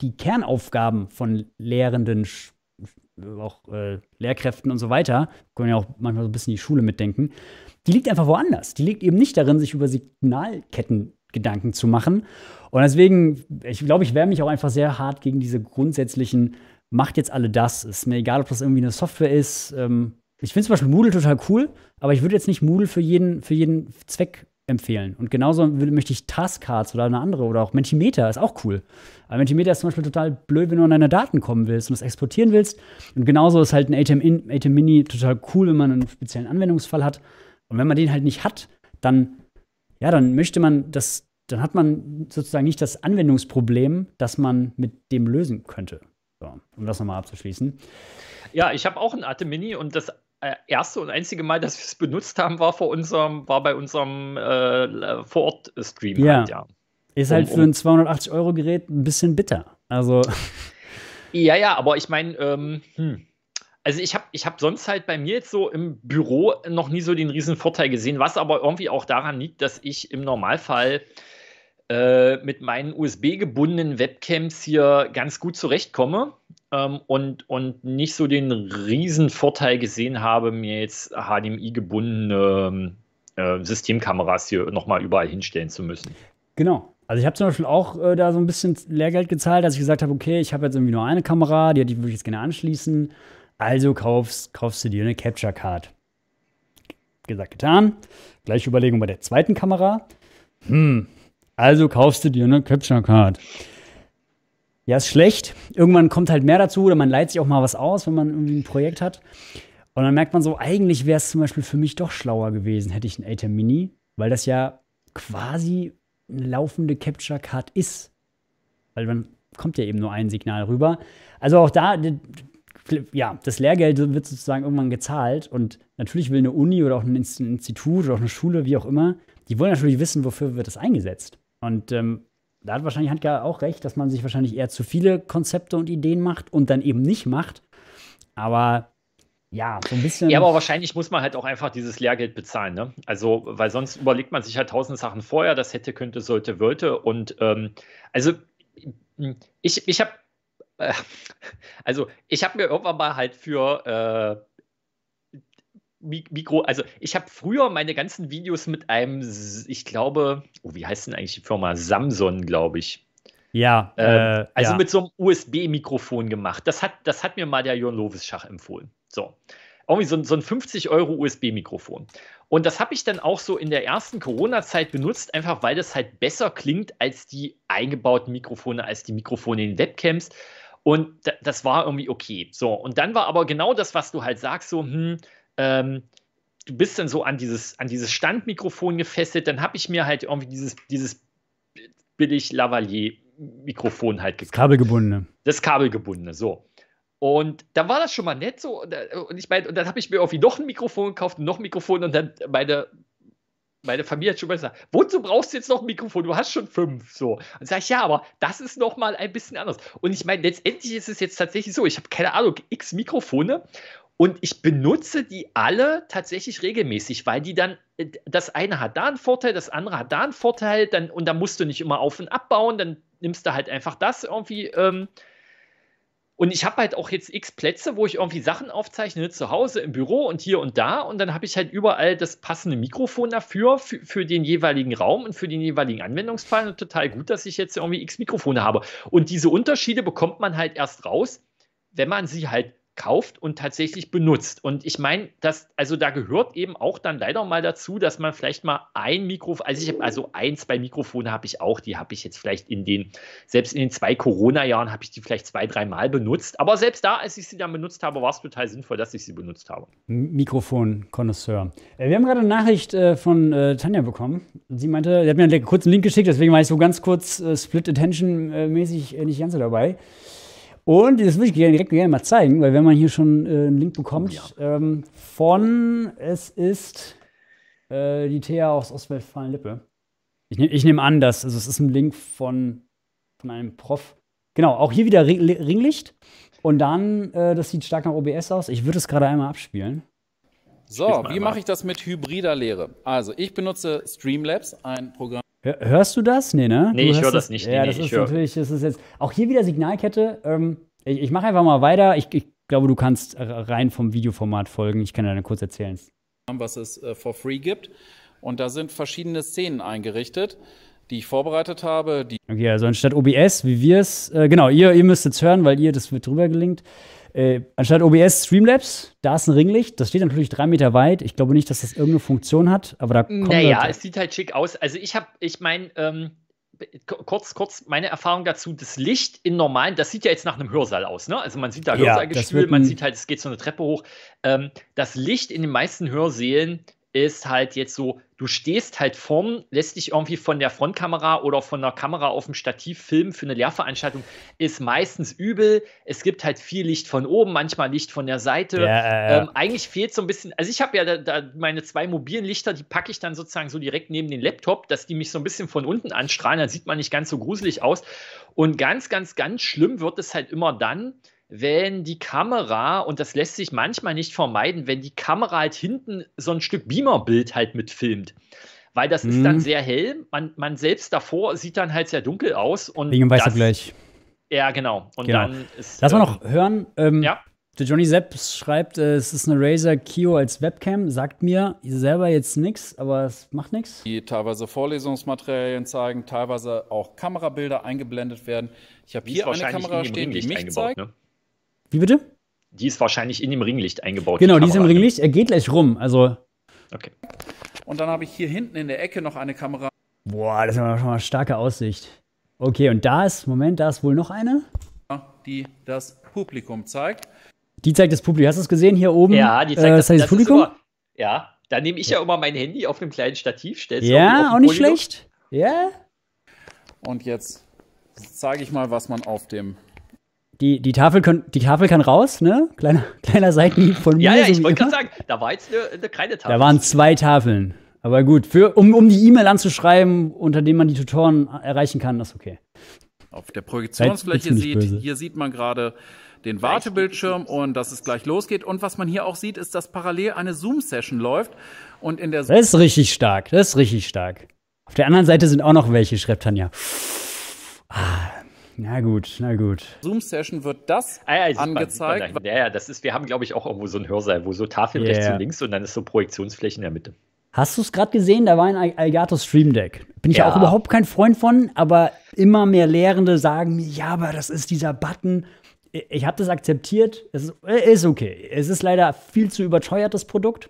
die Kernaufgaben von Lehrenden, auch äh, Lehrkräften und so weiter, können ja auch manchmal so ein bisschen die Schule mitdenken, die liegt einfach woanders. Die liegt eben nicht darin, sich über Signalketten Gedanken zu machen. Und deswegen, ich glaube, ich wehre mich auch einfach sehr hart gegen diese grundsätzlichen, macht jetzt alle das. Ist mir egal, ob das irgendwie eine Software ist. Ähm, ich finde zum Beispiel Moodle total cool, aber ich würde jetzt nicht Moodle für jeden, für jeden Zweck empfehlen. Und genauso möchte ich Taskcards oder eine andere oder auch Mentimeter, ist auch cool. Aber Mentimeter ist zum Beispiel total blöd, wenn du an deine Daten kommen willst und das exportieren willst. Und genauso ist halt ein ATM, In, ATM Mini total cool, wenn man einen speziellen Anwendungsfall hat. Und wenn man den halt nicht hat, dann, ja, dann möchte man das, dann hat man sozusagen nicht das Anwendungsproblem, das man mit dem lösen könnte. So, um das nochmal abzuschließen. Ja, ich habe auch ein Mini und das äh, erste und einzige Mal, dass wir es benutzt haben, war vor unserem, war bei unserem äh, äh Vor-Ort-Stream ja. Halt, ja. Ist halt um, für ein 280-Euro-Gerät ein bisschen bitter. Also. Ja, ja, aber ich meine, ähm, hm. also ich habe ich hab sonst halt bei mir jetzt so im Büro noch nie so den riesen Vorteil gesehen, was aber irgendwie auch daran liegt, dass ich im Normalfall äh, mit meinen USB-gebundenen Webcams hier ganz gut zurechtkomme ähm, und, und nicht so den riesen Vorteil gesehen habe, mir jetzt HDMI-gebundene ähm, äh, Systemkameras hier nochmal überall hinstellen zu müssen. Genau. Also ich habe zum Beispiel auch äh, da so ein bisschen Lehrgeld gezahlt, dass ich gesagt habe, okay, ich habe jetzt irgendwie nur eine Kamera, die, die würde ich jetzt gerne anschließen. Also kaufst, kaufst du dir eine Capture Card. Gesagt, getan. Gleiche Überlegung bei der zweiten Kamera. Hm, also kaufst du dir eine Capture Card. Ja, ist schlecht. Irgendwann kommt halt mehr dazu oder man leiht sich auch mal was aus, wenn man irgendwie ein Projekt hat. Und dann merkt man so, eigentlich wäre es zum Beispiel für mich doch schlauer gewesen, hätte ich ein ATEM Mini, weil das ja quasi eine laufende Capture Card ist. Weil dann kommt ja eben nur ein Signal rüber. Also auch da, ja, das Lehrgeld wird sozusagen irgendwann gezahlt und natürlich will eine Uni oder auch ein Institut oder auch eine Schule, wie auch immer, die wollen natürlich wissen, wofür wird das eingesetzt. Und ähm, da hat wahrscheinlich Handke auch recht, dass man sich wahrscheinlich eher zu viele Konzepte und Ideen macht und dann eben nicht macht. Aber ja, so ein bisschen. Ja, aber wahrscheinlich muss man halt auch einfach dieses Lehrgeld bezahlen, ne? Also, weil sonst überlegt man sich halt tausend Sachen vorher, das hätte, könnte, sollte, wollte. Und ähm, also ich, ich habe äh, also ich habe mir irgendwann mal halt für Äh, Mikro, also ich habe früher meine ganzen Videos mit einem, ich glaube, oh, wie heißt denn eigentlich die Firma? Samsung, glaube ich. Ja. Ähm, äh, also ja. mit so einem USB-Mikrofon gemacht. Das hat, das hat mir mal der Jörn Lovis-Schach empfohlen. So. Irgendwie so, so ein 50 Euro USB-Mikrofon. Und das habe ich dann auch so in der ersten Corona-Zeit benutzt, einfach weil das halt besser klingt als die eingebauten Mikrofone, als die Mikrofone in Webcams. Und das war irgendwie okay. So, und dann war aber genau das, was du halt sagst, so, hm, ähm, du bist dann so an dieses, an dieses Standmikrofon gefesselt, dann habe ich mir halt irgendwie dieses, dieses billig Lavalier-Mikrofon halt gekauft. Das kabelgebundene. Das kabelgebundene, so. Und da war das schon mal nett so. Und äh, ich meine, und dann habe ich mir irgendwie noch ein Mikrofon gekauft und noch ein Mikrofon und dann meine, meine Familie hat schon mal gesagt, wozu brauchst du jetzt noch ein Mikrofon? Du hast schon fünf. So. Und sage ich, ja, aber das ist noch mal ein bisschen anders. Und ich meine, letztendlich ist es jetzt tatsächlich so, ich habe keine Ahnung, x Mikrofone und ich benutze die alle tatsächlich regelmäßig, weil die dann, äh, das eine hat da einen Vorteil, das andere hat da einen Vorteil, dann, und da musst du nicht immer auf und abbauen, dann nimmst du halt einfach das irgendwie. Ähm, und ich habe halt auch jetzt x Plätze, wo ich irgendwie Sachen aufzeichne, zu Hause, im Büro und hier und da. Und dann habe ich halt überall das passende Mikrofon dafür, für, für, den jeweiligen Raum und für den jeweiligen Anwendungsfall. Und total gut, dass ich jetzt irgendwie x Mikrofone habe. Und diese Unterschiede bekommt man halt erst raus, wenn man sie halt kauft und tatsächlich benutzt. Und ich meine, das, also da gehört eben auch dann leider mal dazu, dass man vielleicht mal ein Mikrofon, also ich habe also ein, zwei Mikrofone habe ich auch, die habe ich jetzt vielleicht in den, selbst in den zwei Corona-Jahren habe ich die vielleicht zwei, dreimal benutzt. Aber selbst da, als ich sie dann benutzt habe, war es total sinnvoll, dass ich sie benutzt habe. Mikrofon-Konnoisseur. Äh, wir haben gerade eine Nachricht äh, von äh, Tanja bekommen. Sie meinte, sie hat mir einen kurzen Link geschickt, deswegen war ich so ganz kurz Split Attention-mäßig nicht ganz so dabei. Und das würde ich gerne, direkt gerne mal zeigen, weil wenn man hier schon äh, einen Link bekommt, ja. ähm, von es ist äh, die Thea aus Ostwestfalen-Lippe. Ich, ne, ich nehme an, dass, also es ist ein Link von, von einem Prof. Genau, auch hier wieder Ring, Ringlicht. Und dann, äh, das sieht stark nach OBS aus. Ich würde es gerade einmal abspielen. So, wie mache ich das mit hybrider Lehre? Also, ich benutze Streamlabs, ein Programm Hörst du das? Nee, ne? Nee, du ich höre das, das nicht. Nee, ja, das nee, ist natürlich, das ist jetzt auch hier wieder Signalkette. Ähm, ich ich mache einfach mal weiter. Ich, ich, glaube, du kannst rein vom Videoformat folgen. Ich kann dir dann kurz erzählen. Was es äh, for free gibt. Und da sind verschiedene Szenen eingerichtet, die ich vorbereitet habe. okay, also anstatt OBS, wie wir es, äh, genau, ihr, ihr müsst jetzt hören, weil ihr das wird drüber gelingt. Äh, anstatt OBS Streamlabs, da ist ein Ringlicht, das steht natürlich drei Meter weit. Ich glaube nicht, dass das irgendeine Funktion hat, aber da kommt. Naja, halt es sieht halt schick aus. Also ich habe, ich meine, ähm, kurz, kurz meine Erfahrung dazu, das Licht in normalen, das sieht ja jetzt nach einem Hörsaal aus, ne? Also man sieht da ja, Hörsaalgestühl, man sieht halt, es geht so eine Treppe hoch. Ähm, das Licht in den meisten Hörsälen ist halt jetzt so, du stehst halt vorn, lässt dich irgendwie von der Frontkamera oder von der Kamera auf dem Stativ filmen für eine Lehrveranstaltung, ist meistens übel. Es gibt halt viel Licht von oben, manchmal Licht von der Seite. Ja, ja, ähm, eigentlich fehlt so ein bisschen, also ich habe ja da, da meine zwei mobilen Lichter, die packe ich dann sozusagen so direkt neben den Laptop, dass die mich so ein bisschen von unten anstrahlen, dann sieht man nicht ganz so gruselig aus. Und ganz, ganz, ganz schlimm wird es halt immer dann, wenn die Kamera, und das lässt sich manchmal nicht vermeiden, wenn die Kamera halt hinten so ein Stück Beamer-Bild halt mitfilmt. Weil das mhm. ist dann mhm. sehr hell, man, man selbst davor sieht dann halt sehr dunkel aus. Und Wegen weißer Blech. Ja, genau. Und genau. dann ist. Lass mal noch ähm, hören. Ähm, ja. Der Johnny Sepp schreibt, äh, es ist eine Razer Kio als Webcam. Sagt mir selber jetzt nichts, aber es macht nichts. Die teilweise Vorlesungsmaterialien zeigen, teilweise auch Kamerabilder eingeblendet werden. Ich habe hier eine Kamera stehen, die mich zeigt. Ne? Wie bitte? Die ist wahrscheinlich in dem Ringlicht eingebaut. Genau, die, die ist im Ringlicht. Er geht gleich rum. Also. Okay. Und dann habe ich hier hinten in der Ecke noch eine Kamera. Boah, das ist aber schon mal eine starke Aussicht. Okay, und da ist, Moment, da ist wohl noch eine. Die das Publikum zeigt. Die zeigt das Publikum. Hast du es gesehen hier oben? Ja, die zeigt äh, das, das, das Publikum. Immer, ja, da nehme ich ja. immer mein Handy auf einem kleinen Stativ, stell's Ja, auch nicht Podium. schlecht. Ja. Und jetzt zeige ich mal, was man auf dem die, die, Tafel können, die Tafel kann raus, ne? Kleiner, kleiner Seitenhieb von mir. Ja, ja, ich wollte gerade sagen, da war jetzt eine, eine kleine Tafel. Da waren zwei Tafeln. Aber gut, für, um, um die E-Mail anzuschreiben, unter dem man die Tutoren erreichen kann, ist okay. Auf der Projektionsfläche sieht, hier sieht man gerade den Wartebildschirm und dass es gleich losgeht. Und was man hier auch sieht, ist, dass parallel eine Zoom-Session läuft. Und in der Das ist richtig stark, das ist richtig stark. Auf der anderen Seite sind auch noch welche, schreibt Tanja. Ah, na gut, na gut. Zoom-Session wird das ah, ja, angezeigt. Man, ja, ja, das ist, wir haben, glaube ich, auch irgendwo so einen Hörsaal, wo so Tafeln yeah. rechts und links und dann ist so Projektionsfläche in der Mitte. Hast du es gerade gesehen? Da war ein Elgato Stream Deck. Bin ich ja. auch überhaupt kein Freund von, aber immer mehr Lehrende sagen, mir, ja, aber das ist dieser Button. Ich habe das akzeptiert. Es ist, äh, ist okay. Es ist leider viel zu überteuertes Produkt.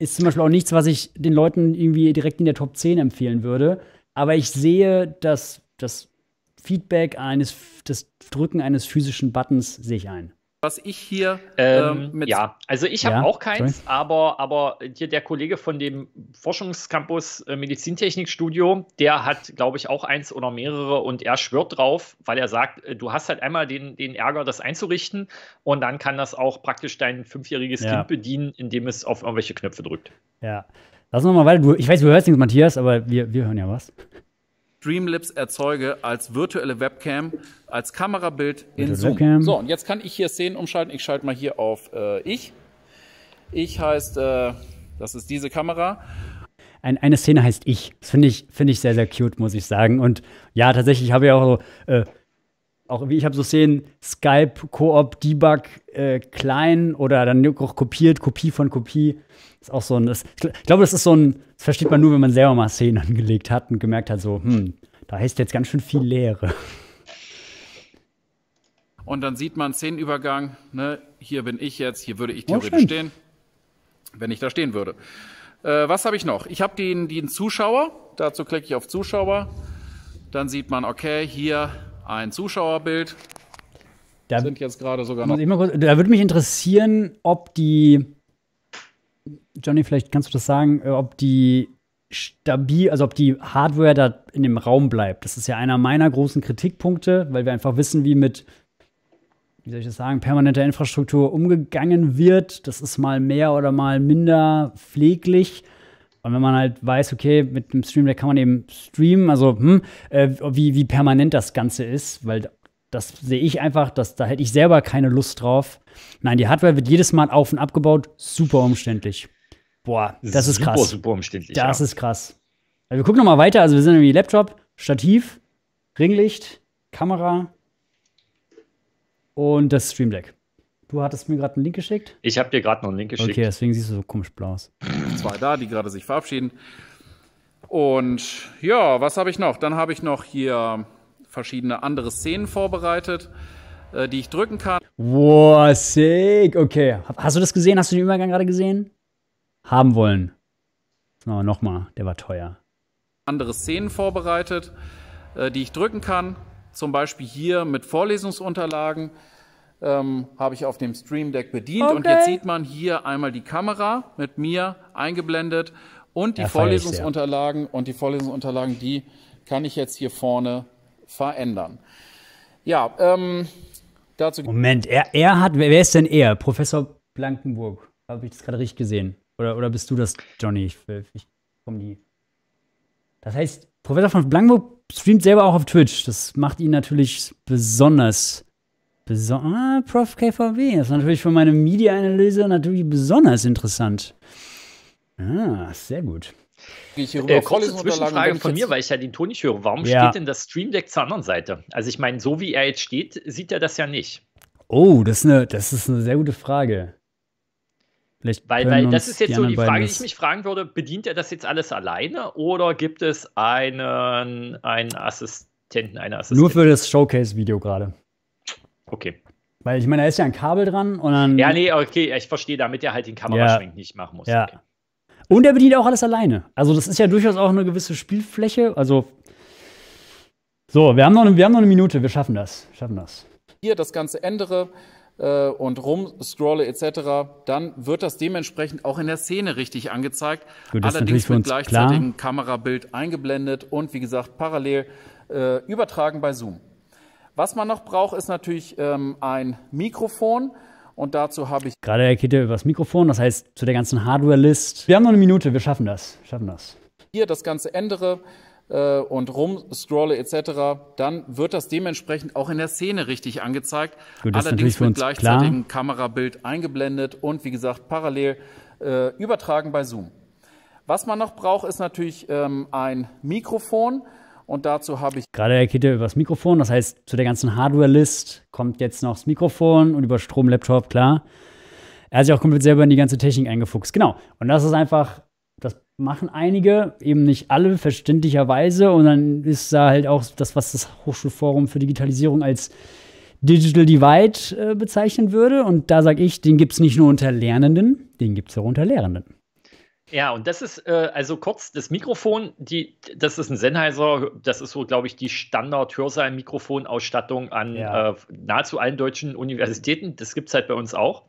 Ist zum Beispiel auch nichts, was ich den Leuten irgendwie direkt in der Top 10 empfehlen würde. Aber ich sehe, dass das Feedback eines, das Drücken eines physischen Buttons sehe ich ein. Was ich hier ähm, ähm, Ja, also ich habe ja, auch keins, sorry. aber, aber hier der Kollege von dem Forschungscampus äh, Medizintechnikstudio, der hat, glaube ich, auch eins oder mehrere und er schwört drauf, weil er sagt, äh, du hast halt einmal den, den Ärger, das einzurichten und dann kann das auch praktisch dein fünfjähriges ja. Kind bedienen, indem es auf irgendwelche Knöpfe drückt. Ja. Lass uns mal weiter. Du, ich weiß, du hörst nichts, Matthias, aber wir, wir hören ja was. Streamlabs erzeuge als virtuelle Webcam, als Kamerabild in Virtual Zoom. Webcam. So, und jetzt kann ich hier Szenen umschalten. Ich schalte mal hier auf äh, Ich. Ich heißt, äh, das ist diese Kamera. Ein, eine Szene heißt Ich. Das finde ich, finde ich sehr, sehr cute, muss ich sagen. Und ja, tatsächlich habe ich auch so. Äh, auch wie ich habe so Szenen, Skype, Koop, Debug, äh, klein oder dann auch kopiert, Kopie von Kopie. Ist auch so ein, das, ich glaube, das ist so ein, das versteht man nur, wenn man selber mal Szenen angelegt hat und gemerkt hat, so, hm, da heißt jetzt ganz schön viel Leere. Und dann sieht man Szenenübergang, ne? hier bin ich jetzt, hier würde ich theoretisch oh, stehen, wenn ich da stehen würde. Äh, was habe ich noch? Ich habe den, den Zuschauer, dazu klicke ich auf Zuschauer, dann sieht man, okay, hier ein Zuschauerbild. Da sind jetzt gerade sogar noch. Kurz, da würde mich interessieren, ob die Johnny, vielleicht kannst du das sagen, äh, ob die stabil, also ob die Hardware da in dem Raum bleibt. Das ist ja einer meiner großen Kritikpunkte, weil wir einfach wissen, wie mit, wie soll ich das sagen, permanenter Infrastruktur umgegangen wird. Das ist mal mehr oder mal minder pfleglich. Und wenn man halt weiß, okay, mit dem Stream Deck kann man eben streamen, also hm, äh, wie, wie permanent das Ganze ist, weil das sehe ich einfach, dass, da hätte ich selber keine Lust drauf. Nein, die Hardware wird jedes Mal auf und abgebaut, super umständlich. Boah, das ist krass. Super super umständlich. Das ja. ist krass. Also wir gucken nochmal weiter. Also wir sind irgendwie Laptop, Stativ, Ringlicht, Kamera und das Stream Deck. Du hattest mir gerade einen Link geschickt? Ich habe dir gerade noch einen Link geschickt. Okay, deswegen siehst du so komisch blau aus. Zwei da, die gerade sich verabschieden. Und ja, was habe ich noch? Dann habe ich noch hier verschiedene andere Szenen vorbereitet, äh, die ich drücken kann. Wow, sick. Okay. Hast du das gesehen? Hast du den Übergang gerade gesehen? Haben wollen. No, oh, Nochmal, der war teuer. Andere Szenen vorbereitet, äh, die ich drücken kann. Zum Beispiel hier mit Vorlesungsunterlagen ähm, habe ich auf dem Stream Deck bedient. Okay. Und jetzt sieht man hier einmal die Kamera mit mir eingeblendet und die ja, Vorlesungsunterlagen. Und die Vorlesungsunterlagen, die kann ich jetzt hier vorne verändern. Ja, ähm, dazu. Moment, er, er hat, wer ist denn er? Professor Blankenburg. Habe ich das gerade richtig gesehen? Oder, oder bist du das, Johnny? Ich, ich komme nie. Das heißt, Professor von Blankenburg streamt selber auch auf Twitch. Das macht ihn natürlich besonders Beson ah, Prof KVW. Das ist natürlich für meine Media-Analyse natürlich besonders interessant. Ah, sehr gut. Gehe ich hier äh, rüber äh, Zwischenfrage von mir, weil ich ja den Ton nicht höre. Warum ja. steht denn das Stream Deck zur anderen Seite? Also ich meine, so wie er jetzt steht, sieht er das ja nicht. Oh, das ist eine, das ist eine sehr gute Frage. Vielleicht weil, weil das ist jetzt so die Frage, die ich mich fragen würde, bedient er das jetzt alles alleine oder gibt es einen, einen Assistenten, eine Assistentin? Nur für das Showcase-Video gerade. Okay. Weil ich meine, da ist ja ein Kabel dran und dann. Ja, nee, okay, ich verstehe, damit er halt den Kameraschwenk ja. nicht machen muss. Ja. Okay. Und er bedient auch alles alleine. Also, das ist ja durchaus auch eine gewisse Spielfläche. Also. So, wir haben noch eine, wir haben noch eine Minute, wir schaffen das. Schaffen das. Hier das Ganze ändere äh, und rumscrolle etc., dann wird das dementsprechend auch in der Szene richtig angezeigt. Gut, Allerdings mit gleichzeitigem klar. Kamerabild eingeblendet und wie gesagt parallel äh, übertragen bei Zoom. Was man noch braucht, ist natürlich ähm, ein Mikrofon. Und dazu habe ich. Gerade geht ja über das Mikrofon, das heißt zu der ganzen Hardware-List. Wir haben noch eine Minute, wir schaffen das. Schaffen das. Hier das Ganze ändere äh, und rumscrolle etc., dann wird das dementsprechend auch in der Szene richtig angezeigt. Gut, das Allerdings mit gleichzeitigem Kamerabild eingeblendet und wie gesagt parallel äh, übertragen bei Zoom. Was man noch braucht, ist natürlich ähm, ein Mikrofon. Und dazu habe ich. Gerade er geht ja über das Mikrofon. Das heißt, zu der ganzen Hardware-List kommt jetzt noch das Mikrofon und über Strom, Laptop, klar. Er hat sich auch komplett selber in die ganze Technik eingefuchst. Genau. Und das ist einfach, das machen einige, eben nicht alle, verständlicherweise. Und dann ist da halt auch das, was das Hochschulforum für Digitalisierung als Digital Divide äh, bezeichnen würde. Und da sage ich, den gibt es nicht nur unter Lernenden, den gibt es auch unter Lehrenden. Ja, und das ist, äh, also kurz, das Mikrofon, die, das ist ein Sennheiser, das ist so, glaube ich, die Standard-Hörsaal-Mikrofonausstattung an ja. äh, nahezu allen deutschen Universitäten. Das gibt es halt bei uns auch.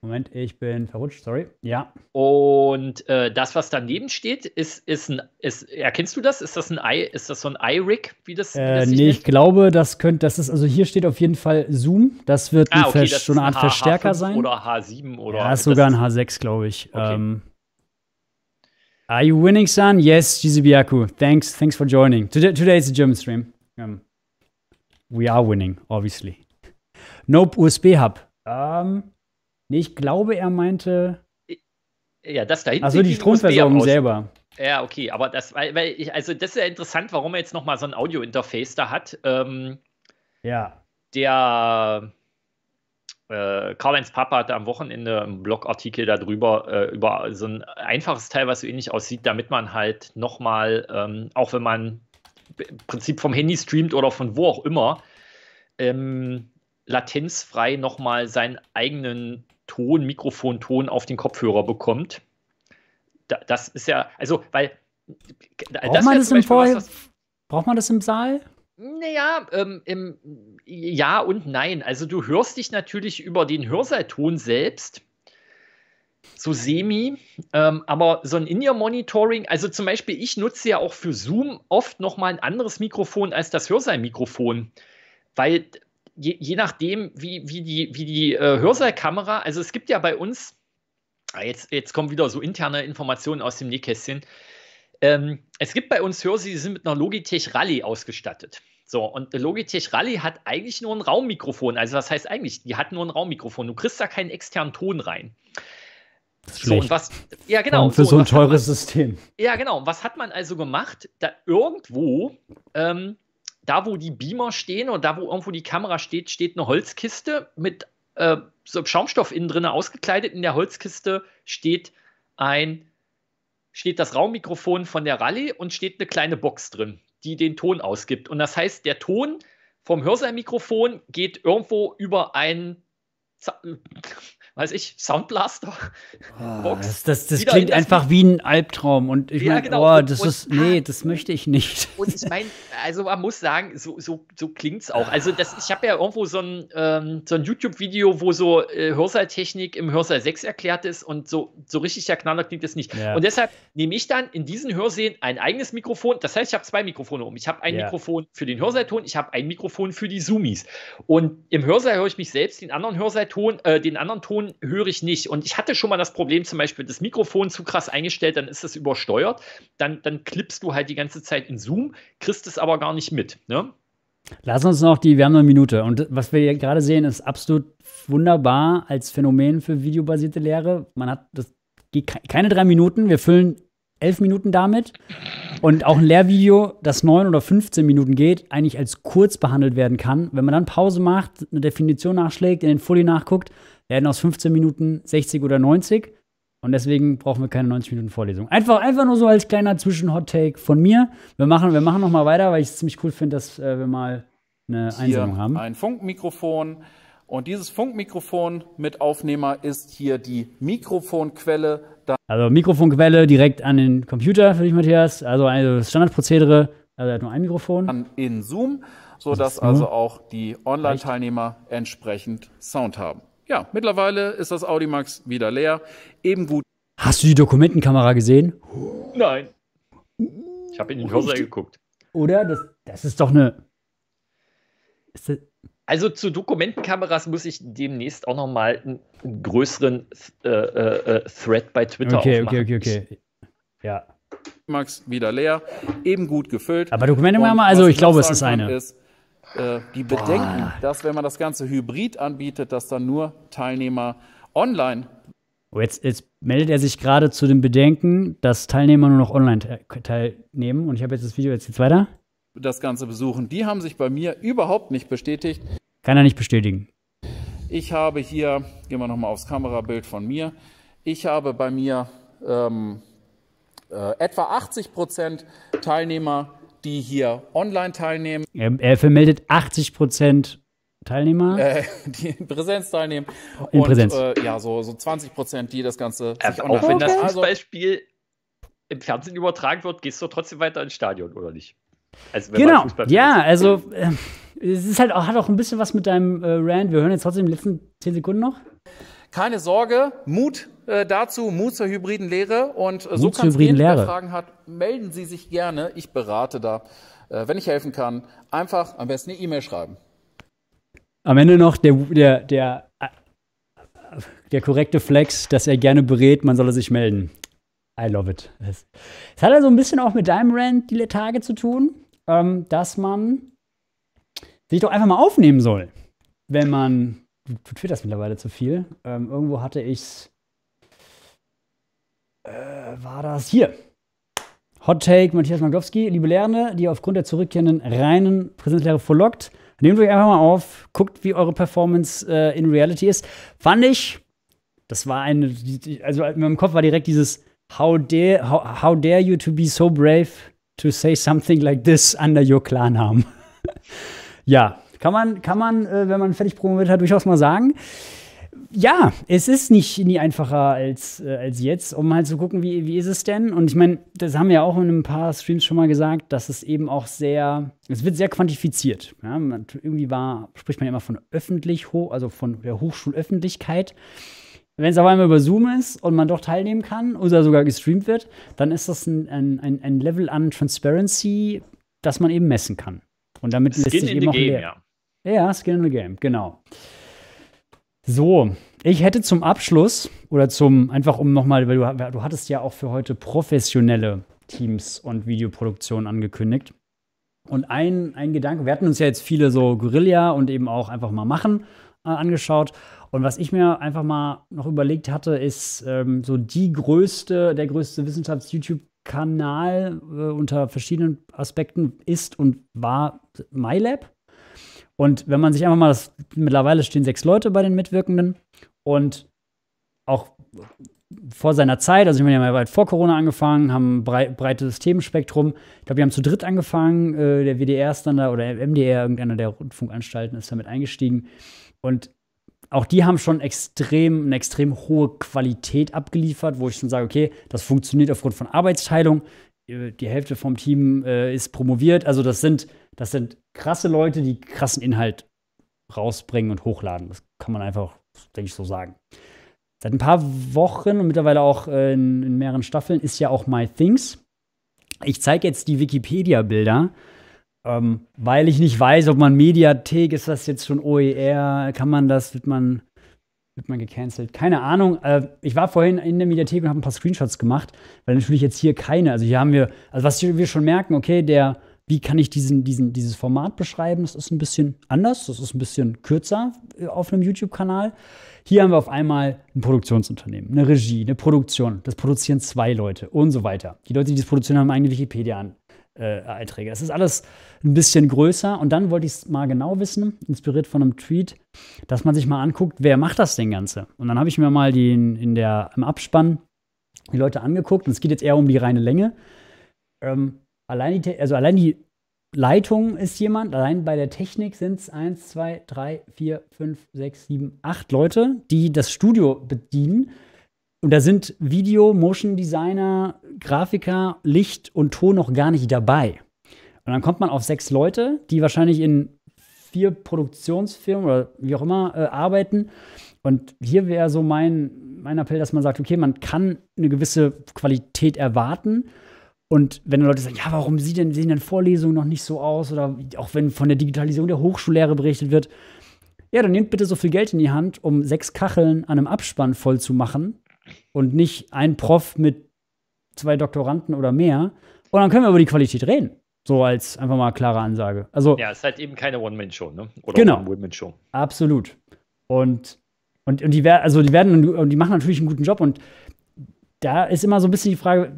Moment, ich bin verrutscht, sorry. Ja. Und äh, das, was daneben steht, ist, ist ein, ist, erkennst du das? Ist das ein I, ist das so ein iRig, wie das? Wie äh, das nee, ich glaube, das könnte, das ist, also hier steht auf jeden Fall Zoom. Das wird ah, okay, das so eine Art H, Verstärker H5 sein. Oder H7 oder. Ja, ist sogar ein H6, glaube ich. Okay. Ähm, Are you winning, son? Yes, Jizubiaku. Thanks, thanks for joining. Today, today is a German stream. Um, we are winning, obviously. Nope, USB-Hub. Ähm, nee, ich glaube, er meinte. Ja, das da hinten. Also die Stromversorgung selber. Ja, okay, aber das, weil, weil ich, also das ist ja interessant, warum er jetzt nochmal so ein Audio-Interface da hat. Ähm, ja. Der äh, Karl-Heinz Papa hatte am Wochenende einen Blogartikel darüber, äh, über so ein einfaches Teil, was so ähnlich aussieht, damit man halt nochmal, ähm, auch wenn man im Prinzip vom Handy streamt oder von wo auch immer, ähm, latenzfrei nochmal seinen eigenen Ton, Mikrofonton auf den Kopfhörer bekommt. Da, das ist ja, also, weil. Braucht man das, das im was, was, Braucht man das im Saal? Naja, ähm, im, ja und nein. Also du hörst dich natürlich über den Hörsaalton selbst, so semi, ähm, aber so ein In-Ear-Monitoring, also zum Beispiel ich nutze ja auch für Zoom oft nochmal ein anderes Mikrofon als das Hörsaalmikrofon, weil je, je nachdem, wie, wie die, wie die äh, Hörsaalkamera, also es gibt ja bei uns, ah, jetzt, jetzt kommen wieder so interne Informationen aus dem Nähkästchen, ähm, es gibt bei uns Hörsäle, die sind mit einer Logitech Rally ausgestattet. So, und Logitech Rally hat eigentlich nur ein Raummikrofon. Also, was heißt eigentlich? Die hat nur ein Raummikrofon. Du kriegst da keinen externen Ton rein. Das ist so, und was, ja, genau. Und für so, so ein teures man, System. Ja, genau. Und Was hat man also gemacht? Da irgendwo, ähm, da wo die Beamer stehen und da wo irgendwo die Kamera steht, steht eine Holzkiste mit äh, so Schaumstoff innen drin ausgekleidet. In der Holzkiste steht ein steht das Raummikrofon von der Rallye und steht eine kleine Box drin die den Ton ausgibt. Und das heißt, der Ton vom Hörsaalmikrofon geht irgendwo über ein weiß ich, Soundblaster. Oh, Box. Das, das, das klingt einfach wie ein Albtraum. Und ich ja, meine, genau. oh, das und, ist, nee, ah, das möchte ich nicht. Und ich meine, also man muss sagen, so, so, so klingt es auch. Also das, ich habe ja irgendwo so ein, ähm, so ein YouTube-Video, wo so äh, Hörsaaltechnik im Hörsaal 6 erklärt ist und so, so richtig der Knaller klingt es nicht. Ja. Und deshalb nehme ich dann in diesen Hörsälen ein eigenes Mikrofon. Das heißt, ich habe zwei Mikrofone um. Ich habe ein ja. Mikrofon für den Hörsaalton, ich habe ein Mikrofon für die Zoomies. Und im Hörsaal höre ich mich selbst, den anderen Hörsaalton, äh, den anderen Ton Mikrofon höre ich nicht. Und ich hatte schon mal das Problem, zum Beispiel das Mikrofon zu krass eingestellt, dann ist es übersteuert. Dann, dann klippst du halt die ganze Zeit in Zoom, kriegst es aber gar nicht mit. Ne? Lass uns noch die, wir haben eine Minute. Und was wir hier gerade sehen, ist absolut wunderbar als Phänomen für videobasierte Lehre. Man hat das geht keine drei Minuten. Wir füllen elf Minuten damit. Und auch ein Lehrvideo, das neun oder 15 Minuten geht, eigentlich als kurz behandelt werden kann. Wenn man dann Pause macht, eine Definition nachschlägt, in den Folien nachguckt, werden aus 15 Minuten 60 oder 90. Und deswegen brauchen wir keine 90 Minuten Vorlesung. Einfach, einfach nur so als kleiner Zwischen-Hot-Take von mir. Wir machen, wir machen noch weiter, weil ich es ziemlich cool finde, dass äh, wir mal eine Einsendung haben. Ein Funkmikrofon. Und dieses Funkmikrofon mit Aufnehmer ist hier die Mikrofonquelle. also Mikrofonquelle direkt an den Computer für dich, Matthias. Also das Standardprozedere. Also er hat nur ein Mikrofon. Dann in Zoom, sodass also auch die Online-Teilnehmer entsprechend Sound haben. Ja, mittlerweile ist das Audimax wieder leer. Eben gut. Hast du die Dokumentenkamera gesehen? Nein. Ich habe in den Hörsaal geguckt. Oder? Das, das ist doch eine. Ist das also zu Dokumentenkameras muss ich demnächst auch nochmal einen größeren äh, äh, äh, Thread bei Twitter okay, aufmachen. Okay, okay, okay. Ja. Max wieder leer, eben gut gefüllt. Aber Dokumentenkamera, also ich glaube, es ist eine. Ist, äh, die Bedenken, Boah. dass wenn man das Ganze hybrid anbietet, dass dann nur Teilnehmer online. Oh, jetzt, jetzt meldet er sich gerade zu den Bedenken, dass Teilnehmer nur noch online te teilnehmen. Und ich habe jetzt das Video, jetzt geht's weiter. Das Ganze besuchen. Die haben sich bei mir überhaupt nicht bestätigt. Kann er nicht bestätigen. Ich habe hier, gehen wir nochmal aufs Kamerabild von mir. Ich habe bei mir ähm, äh, etwa 80 Prozent Teilnehmer die hier online teilnehmen. Er, er vermeldet 80 Prozent Teilnehmer? Äh, die in Präsenz teilnehmen. In und, Präsenz. Äh, ja, so, so 20 Prozent, die das Ganze. Äh, also auch wenn das Fußballspiel im Fernsehen übertragen wird, gehst du trotzdem weiter ins Stadion, oder nicht? Also, genau, ja, also äh, es ist halt auch, hat auch ein bisschen was mit deinem äh, Rand. Wir hören jetzt trotzdem die letzten 10 Sekunden noch. Keine Sorge, Mut äh, dazu Mut zur hybriden Lehre. Und Mut äh, so kann es gehen. Wer Fragen hat, melden Sie sich gerne. Ich berate da. Äh, wenn ich helfen kann, einfach am besten eine E-Mail schreiben. Am Ende noch der, der, der, der korrekte Flex, dass er gerne berät, man solle sich melden. I love it. Es hat also ein bisschen auch mit deinem Rant die Tage zu tun, ähm, dass man sich doch einfach mal aufnehmen soll, wenn man. Du twitterst mittlerweile zu viel. Ähm, irgendwo hatte ich es äh, war das hier. Hot Take Matthias Maglowski, liebe Lernende, die aufgrund der zurückkehrenden reinen Präsenzlehre verlockt, nehmt euch einfach mal auf, guckt, wie eure Performance äh, in Reality ist. Fand ich, das war eine, also in meinem Kopf war direkt dieses How dare, how, how dare you to be so brave to say something like this under your clan arm. ja, kann man, kann man, äh, wenn man fertig promoviert hat, durchaus mal sagen ja, es ist nicht nie einfacher als, äh, als jetzt, um halt zu gucken, wie, wie ist es denn? Und ich meine, das haben wir ja auch in ein paar Streams schon mal gesagt, dass es eben auch sehr, es wird sehr quantifiziert. Ja? Man, irgendwie war, spricht man immer von öffentlich, also von der Hochschulöffentlichkeit. Wenn es auf einmal über Zoom ist und man doch teilnehmen kann oder sogar gestreamt wird, dann ist das ein, ein, ein Level an Transparency, das man eben messen kann. Und damit Skin lässt sich eben auch game, ja. ja, Skin in the Game, genau. So, ich hätte zum Abschluss oder zum, einfach um nochmal, weil du, du hattest ja auch für heute professionelle Teams und Videoproduktion angekündigt. Und ein, ein Gedanke, wir hatten uns ja jetzt viele so Guerilla und eben auch einfach mal machen äh, angeschaut. Und was ich mir einfach mal noch überlegt hatte, ist ähm, so die größte, der größte Wissenschafts-YouTube-Kanal äh, unter verschiedenen Aspekten ist und war MyLab. Und wenn man sich einfach mal das, mittlerweile stehen sechs Leute bei den Mitwirkenden und auch vor seiner Zeit, also ich meine, wir haben ja weit vor Corona angefangen, haben ein breites Themenspektrum. Ich glaube, wir haben zu dritt angefangen. Äh, der WDR ist dann da oder MDR, irgendeiner der Rundfunkanstalten, ist damit eingestiegen. Und auch die haben schon extrem, eine extrem hohe Qualität abgeliefert, wo ich schon sage, okay, das funktioniert aufgrund von Arbeitsteilung. Äh, die Hälfte vom Team äh, ist promoviert. Also, das sind das sind krasse Leute, die krassen Inhalt rausbringen und hochladen. Das kann man einfach, denke ich, so sagen. Seit ein paar Wochen und mittlerweile auch in, in mehreren Staffeln ist ja auch My Things. Ich zeige jetzt die Wikipedia-Bilder, ähm, weil ich nicht weiß, ob man Mediathek, ist das jetzt schon OER, kann man das, wird man, wird man gecancelt? Keine Ahnung. Äh, ich war vorhin in der Mediathek und habe ein paar Screenshots gemacht, weil natürlich jetzt hier keine. Also hier haben wir, also was wir schon merken, okay, der wie kann ich diesen, diesen, dieses Format beschreiben? Das ist ein bisschen anders, das ist ein bisschen kürzer äh, auf einem YouTube-Kanal. Hier haben wir auf einmal ein Produktionsunternehmen, eine Regie, eine Produktion. Das produzieren zwei Leute und so weiter. Die Leute, die das produzieren, haben eigene Wikipedia-Einträge. Äh, das ist alles ein bisschen größer. Und dann wollte ich es mal genau wissen, inspiriert von einem Tweet, dass man sich mal anguckt, wer macht das denn Ganze? Und dann habe ich mir mal den in der, im Abspann die Leute angeguckt. Und es geht jetzt eher um die reine Länge. Ähm, Allein die, also allein die Leitung ist jemand, allein bei der Technik sind es 1, 2, 3, 4, 5, 6, 7, 8 Leute, die das Studio bedienen. Und da sind Video, Motion Designer, Grafiker, Licht und Ton noch gar nicht dabei. Und dann kommt man auf sechs Leute, die wahrscheinlich in vier Produktionsfirmen oder wie auch immer äh, arbeiten. Und hier wäre so mein, mein Appell, dass man sagt, okay, man kann eine gewisse Qualität erwarten, und wenn Leute sagen, ja, warum sieht denn, sehen denn Vorlesungen noch nicht so aus? Oder auch wenn von der Digitalisierung der Hochschullehre berichtet wird, ja, dann nehmt bitte so viel Geld in die Hand, um sechs Kacheln an einem Abspann voll zu machen und nicht ein Prof mit zwei Doktoranden oder mehr. Und dann können wir über die Qualität reden. So als einfach mal klare Ansage. Also, ja, es ist halt eben keine One-Man-Show, ne? Oder genau. One-Man-Show. Absolut. Und, und, und die, also die werden und die machen natürlich einen guten Job. Und da ist immer so ein bisschen die Frage,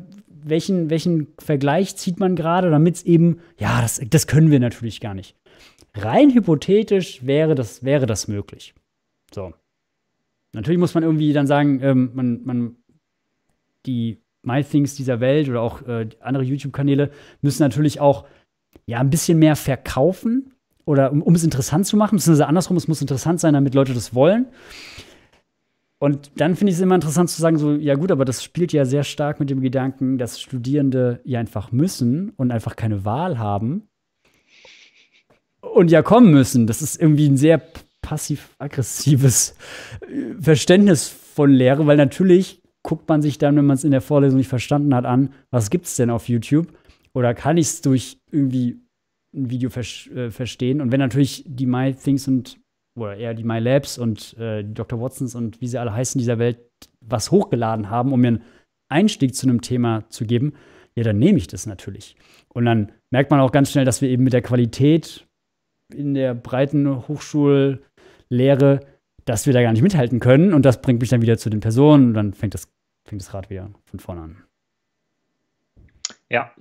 welchen, welchen Vergleich zieht man gerade, damit es eben, ja, das, das können wir natürlich gar nicht. Rein hypothetisch wäre das, wäre das möglich. So. Natürlich muss man irgendwie dann sagen, ähm, man, man, die MyThings dieser Welt oder auch äh, andere YouTube-Kanäle müssen natürlich auch ja ein bisschen mehr verkaufen oder um, um es interessant zu machen, beziehungsweise also andersrum, es muss interessant sein, damit Leute das wollen. Und dann finde ich es immer interessant zu sagen, so, ja gut, aber das spielt ja sehr stark mit dem Gedanken, dass Studierende ja einfach müssen und einfach keine Wahl haben und ja kommen müssen. Das ist irgendwie ein sehr passiv-aggressives äh, Verständnis von Lehre, weil natürlich guckt man sich dann, wenn man es in der Vorlesung nicht verstanden hat, an, was gibt es denn auf YouTube? Oder kann ich es durch irgendwie ein Video ver äh, verstehen? Und wenn natürlich die My Things und oder eher die MyLabs und äh, die Dr. Watsons und wie sie alle heißen dieser Welt was hochgeladen haben, um mir einen Einstieg zu einem Thema zu geben, ja, dann nehme ich das natürlich. Und dann merkt man auch ganz schnell, dass wir eben mit der Qualität in der breiten Hochschullehre, dass wir da gar nicht mithalten können. Und das bringt mich dann wieder zu den Personen und dann fängt das, fängt das Rad wieder von vorne an. Ja.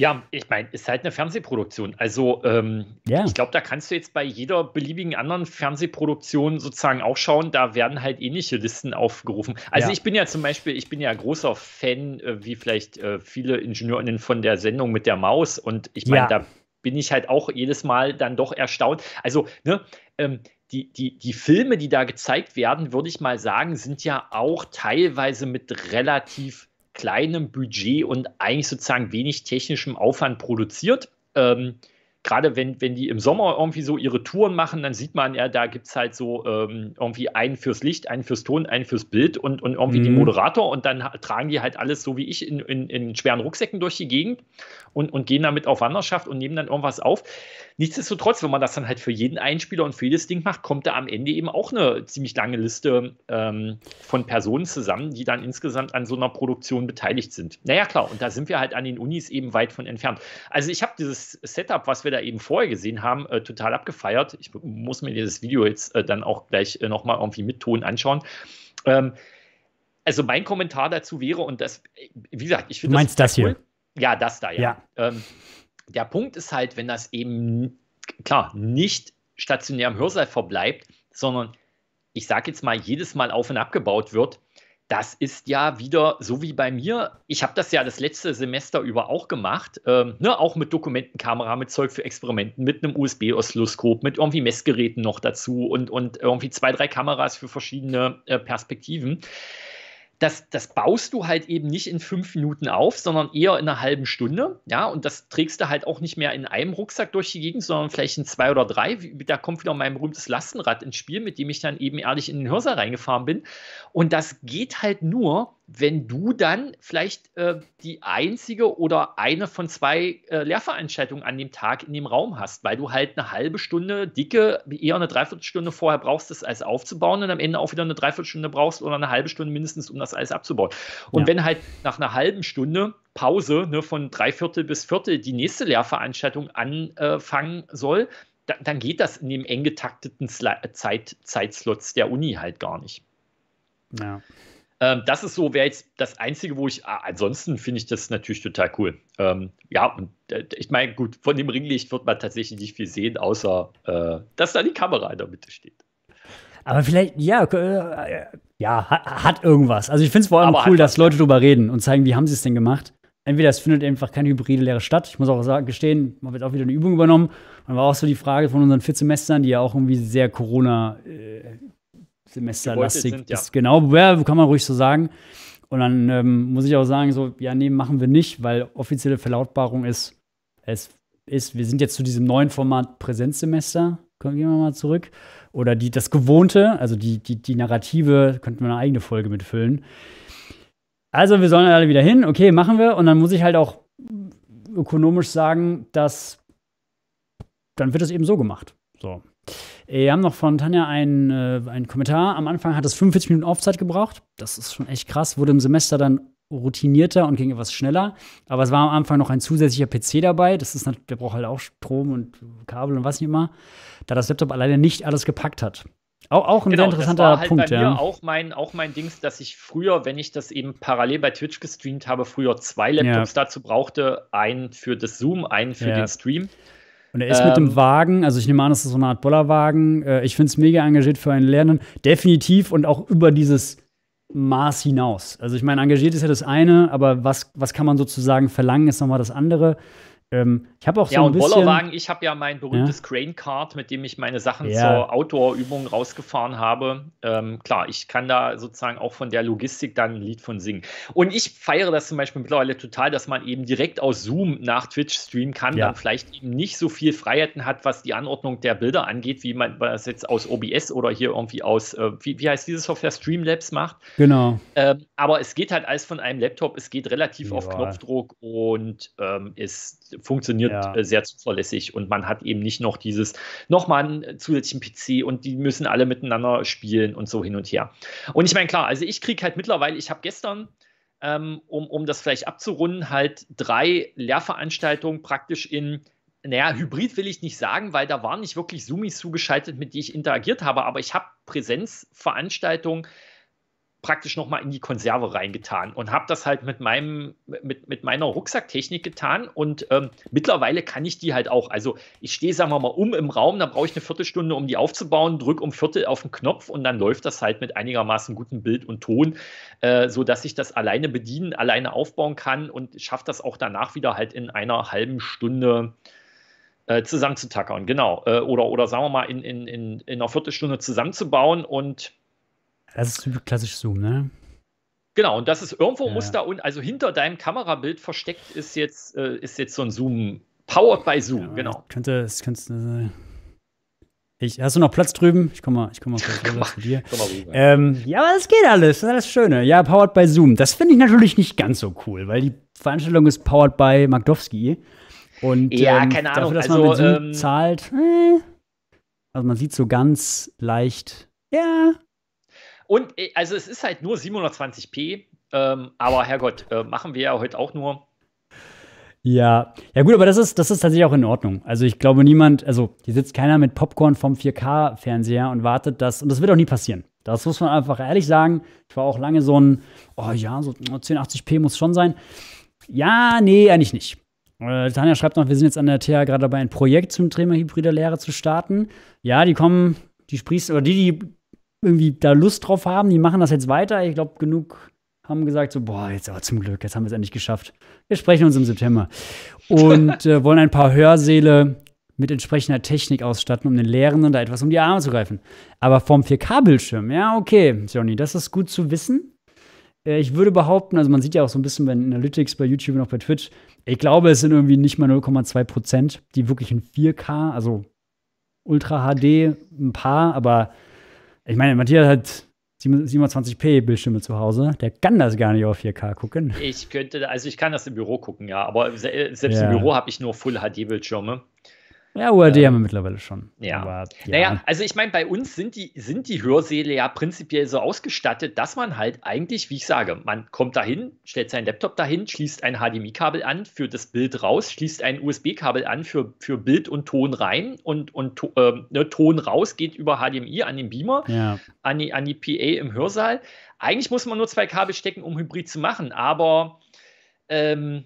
Ja, ich meine, ist halt eine Fernsehproduktion. Also ähm, ja. ich glaube, da kannst du jetzt bei jeder beliebigen anderen Fernsehproduktion sozusagen auch schauen, da werden halt ähnliche Listen aufgerufen. Also ja. ich bin ja zum Beispiel, ich bin ja großer Fan, äh, wie vielleicht äh, viele Ingenieurinnen von der Sendung mit der Maus. Und ich meine, ja. da bin ich halt auch jedes Mal dann doch erstaunt. Also, ne, ähm, die, die, die Filme, die da gezeigt werden, würde ich mal sagen, sind ja auch teilweise mit relativ kleinem Budget und eigentlich sozusagen wenig technischem Aufwand produziert. Ähm, gerade wenn, wenn die im Sommer irgendwie so ihre Touren machen, dann sieht man ja, da gibt es halt so ähm, irgendwie einen fürs Licht, einen fürs Ton, einen fürs Bild und, und irgendwie mhm. den Moderator und dann tragen die halt alles so wie ich in, in, in schweren Rucksäcken durch die Gegend und, und gehen damit auf Wanderschaft und nehmen dann irgendwas auf. Nichtsdestotrotz, wenn man das dann halt für jeden Einspieler und für jedes Ding macht, kommt da am Ende eben auch eine ziemlich lange Liste ähm, von Personen zusammen, die dann insgesamt an so einer Produktion beteiligt sind. Naja, klar, und da sind wir halt an den Unis eben weit von entfernt. Also ich habe dieses Setup, was wir wir da eben vorher gesehen haben, äh, total abgefeiert. Ich muss mir dieses Video jetzt äh, dann auch gleich äh, nochmal irgendwie mit Ton anschauen. Ähm, also mein Kommentar dazu wäre, und das, äh, wie gesagt, ich finde. Du meinst das, das cool. hier? Ja, das da, ja. ja. Ähm, der Punkt ist halt, wenn das eben, klar, nicht stationär im Hörsaal verbleibt, sondern ich sage jetzt mal, jedes Mal auf und abgebaut wird, das ist ja wieder so wie bei mir. Ich habe das ja das letzte Semester über auch gemacht, ähm, ne, auch mit Dokumentenkamera, mit Zeug für Experimenten, mit einem USB-Oszilloskop, mit irgendwie Messgeräten noch dazu und, und irgendwie zwei, drei Kameras für verschiedene äh, Perspektiven das, das baust du halt eben nicht in fünf Minuten auf, sondern eher in einer halben Stunde. Ja, und das trägst du halt auch nicht mehr in einem Rucksack durch die Gegend, sondern vielleicht in zwei oder drei. Da kommt wieder mein berühmtes Lastenrad ins Spiel, mit dem ich dann eben ehrlich in den Hörsaal reingefahren bin. Und das geht halt nur, wenn du dann vielleicht äh, die einzige oder eine von zwei äh, Lehrveranstaltungen an dem Tag in dem Raum hast, weil du halt eine halbe Stunde dicke, eher eine Dreiviertelstunde vorher brauchst, das alles aufzubauen und am Ende auch wieder eine Dreiviertelstunde brauchst oder eine halbe Stunde mindestens, um das alles abzubauen. Und ja. wenn halt nach einer halben Stunde Pause ne, von Dreiviertel bis Viertel die nächste Lehrveranstaltung anfangen soll, da, dann geht das in dem eng getakteten Zeit, Zeitslots der Uni halt gar nicht. Ja. Ähm, das ist so, wäre jetzt das Einzige, wo ich, ah, ansonsten finde ich das natürlich total cool. Ähm, ja, und äh, ich meine, gut, von dem Ringlicht wird man tatsächlich nicht viel sehen, außer äh, dass da die Kamera in der Mitte steht. Aber vielleicht, ja, äh, äh, ja, hat, irgendwas. Also ich finde es vor allem Aber cool, dass Leute drüber reden und zeigen, wie haben sie es denn gemacht. Entweder es findet einfach keine hybride Lehre statt. Ich muss auch sagen, gestehen, man wird auch wieder eine Übung übernommen. Dann war auch so die Frage von unseren Semestern, die ja auch irgendwie sehr Corona äh, semesterlastig sind, ist. Genau, ja. Genau, kann man ruhig so sagen. Und dann ähm, muss ich auch sagen, so, ja, nee, machen wir nicht, weil offizielle Verlautbarung ist, es ist, wir sind jetzt zu diesem neuen Format Präsenzsemester, kommen wir mal zurück. Oder die, das Gewohnte, also die, die, die Narrative, könnten wir eine eigene Folge mitfüllen. Also wir sollen alle wieder hin, okay, machen wir. Und dann muss ich halt auch ökonomisch sagen, dass dann wird es eben so gemacht. So. Wir haben noch von Tanja einen, äh, einen Kommentar. Am Anfang hat es 45 Minuten Aufzeit gebraucht. Das ist schon echt krass. Wurde im Semester dann routinierter und ging etwas schneller. Aber es war am Anfang noch ein zusätzlicher PC dabei. Das ist der braucht halt auch Strom und Kabel und was nicht immer. Da das Laptop alleine nicht alles gepackt hat. Auch, auch ein genau, sehr interessanter das war halt Punkt. Bei mir ja. auch, mein, auch mein Dings, dass ich früher, wenn ich das eben parallel bei Twitch gestreamt habe, früher zwei Laptops ja. dazu brauchte. Einen für das Zoom, einen für ja. den Stream. Und er ist ähm, mit dem ähm. Wagen, also ich nehme an, das ist so eine Art Bollerwagen. Äh, ich finde es mega engagiert für einen Lernen. Definitiv und auch über dieses Maß hinaus. Also ich meine, engagiert ist ja das eine, aber was, was kann man sozusagen verlangen, ist nochmal das andere. Ähm, ich habe auch ja, so ein bisschen. Bollerwagen, ich habe ja mein berühmtes ja? Crane Card, mit dem ich meine Sachen ja. zur Outdoor-Übung rausgefahren habe. Ähm, klar, ich kann da sozusagen auch von der Logistik dann ein Lied von singen. Und ich feiere das zum Beispiel mittlerweile total, dass man eben direkt aus Zoom nach Twitch streamen kann, ja. dann vielleicht eben nicht so viel Freiheiten hat, was die Anordnung der Bilder angeht, wie man das jetzt aus OBS oder hier irgendwie aus, äh, wie, wie heißt diese Software, Streamlabs macht. Genau. Ähm, aber es geht halt alles von einem Laptop, es geht relativ auf Knopfdruck und ähm, es funktioniert ja. Äh, sehr zuverlässig und man hat eben nicht noch dieses, nochmal einen zusätzlichen PC und die müssen alle miteinander spielen und so hin und her. Und ich meine, klar, also ich kriege halt mittlerweile, ich habe gestern ähm, um, um das vielleicht abzurunden, halt drei Lehrveranstaltungen praktisch in, naja, Hybrid will ich nicht sagen, weil da waren nicht wirklich Zoomis zugeschaltet, mit die ich interagiert habe, aber ich habe Präsenzveranstaltungen praktisch nochmal in die Konserve reingetan und habe das halt mit meinem, mit, mit meiner Rucksacktechnik getan und ähm, mittlerweile kann ich die halt auch. Also ich stehe, sagen wir mal, um im Raum, da brauche ich eine Viertelstunde, um die aufzubauen, drücke um Viertel auf den Knopf und dann läuft das halt mit einigermaßen gutem Bild und Ton, äh, sodass ich das alleine bedienen, alleine aufbauen kann und schaffe das auch danach wieder halt in einer halben Stunde äh, zusammenzutackern, genau. Äh, oder, oder sagen wir mal, in, in, in, in einer Viertelstunde zusammenzubauen und das ist klassisch Zoom, ne? Genau, und das ist irgendwo ja. muss da und also hinter deinem Kamerabild versteckt ist jetzt, äh, ist jetzt so ein Zoom. Powered by Zoom, ja, genau. Könnte, es könnte. Äh, ich, hast du noch Platz drüben? Ich komme mal, ich komme mal komm zu dir. Komm mal Ähm, ja, aber es geht alles. Das ist alles Schöne. Ja, powered by Zoom. Das finde ich natürlich nicht ganz so cool, weil die Veranstaltung ist powered by Magdowski. Und ja, ähm, keine Ahnung. dafür, dass man mit also, Zoom ähm, zahlt. Äh, also man sieht so ganz leicht. Ja, und äh, also es ist halt nur 720p, ähm, aber Herrgott, äh, machen wir ja heute auch nur. Ja, ja gut, aber das ist, das ist tatsächlich auch in Ordnung. Also ich glaube, niemand, also hier sitzt keiner mit Popcorn vom 4K-Fernseher und wartet das, und das wird auch nie passieren. Das muss man einfach ehrlich sagen. Ich war auch lange so ein, oh ja, so 1080p muss schon sein. Ja, nee, eigentlich nicht. Äh, Tanja schreibt noch, wir sind jetzt an der TH gerade dabei, ein Projekt zum Thema hybrider Lehre zu starten. Ja, die kommen, die sprießen, oder die, die irgendwie da Lust drauf haben, die machen das jetzt weiter. Ich glaube, genug haben gesagt, so, boah, jetzt aber zum Glück, jetzt haben wir es endlich geschafft. Wir sprechen uns im September. Und äh, wollen ein paar Hörsäle mit entsprechender Technik ausstatten, um den Lehrenden da etwas um die Arme zu greifen. Aber vom 4K-Bildschirm, ja, okay, Johnny, das ist gut zu wissen. Äh, ich würde behaupten, also man sieht ja auch so ein bisschen bei den Analytics, bei YouTube und auch bei Twitch, ich glaube, es sind irgendwie nicht mal 0,2 Prozent, die wirklich in 4K, also Ultra HD, ein paar, aber ich meine, Matthias hat 27p Bildschirme zu Hause. Der kann das gar nicht auf 4K gucken. Ich könnte, also ich kann das im Büro gucken, ja. Aber selbst ja. im Büro habe ich nur Full HD Bildschirme. Ja, URD ähm, haben wir mittlerweile schon. Ja. Aber, ja. Naja, also ich meine, bei uns sind die, sind die Hörsäle ja prinzipiell so ausgestattet, dass man halt eigentlich, wie ich sage, man kommt dahin, stellt seinen Laptop dahin, schließt ein HDMI-Kabel an, führt das Bild raus, schließt ein USB-Kabel an für, für Bild und Ton rein und, und äh, ne, Ton raus geht über HDMI an den Beamer, ja. an, die, an die PA im Hörsaal. Eigentlich muss man nur zwei Kabel stecken, um Hybrid zu machen, aber ähm,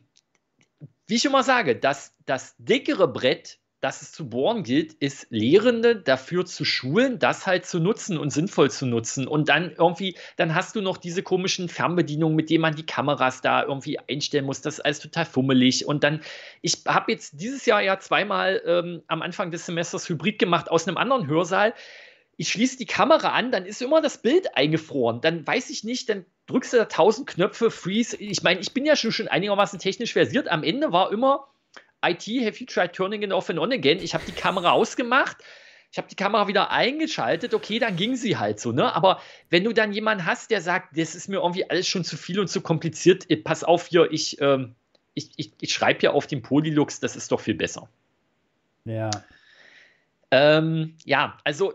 wie ich immer sage, das, das dickere Brett dass es zu bohren gilt, ist Lehrende dafür zu schulen, das halt zu nutzen und sinnvoll zu nutzen. Und dann irgendwie, dann hast du noch diese komischen Fernbedienungen, mit denen man die Kameras da irgendwie einstellen muss. Das ist alles total fummelig. Und dann, ich habe jetzt dieses Jahr ja zweimal ähm, am Anfang des Semesters Hybrid gemacht aus einem anderen Hörsaal. Ich schließe die Kamera an, dann ist immer das Bild eingefroren. Dann weiß ich nicht, dann drückst du da tausend Knöpfe, Freeze. Ich meine, ich bin ja schon, schon einigermaßen technisch versiert. Am Ende war immer IT, have you tried turning it off and on again? Ich habe die Kamera ausgemacht, ich habe die Kamera wieder eingeschaltet, okay, dann ging sie halt so, ne? Aber wenn du dann jemanden hast, der sagt, das ist mir irgendwie alles schon zu viel und zu kompliziert, äh, pass auf hier, ich, ähm, ich, ich, ich schreibe ja auf dem Polylux, das ist doch viel besser. Ja. Ähm, ja, also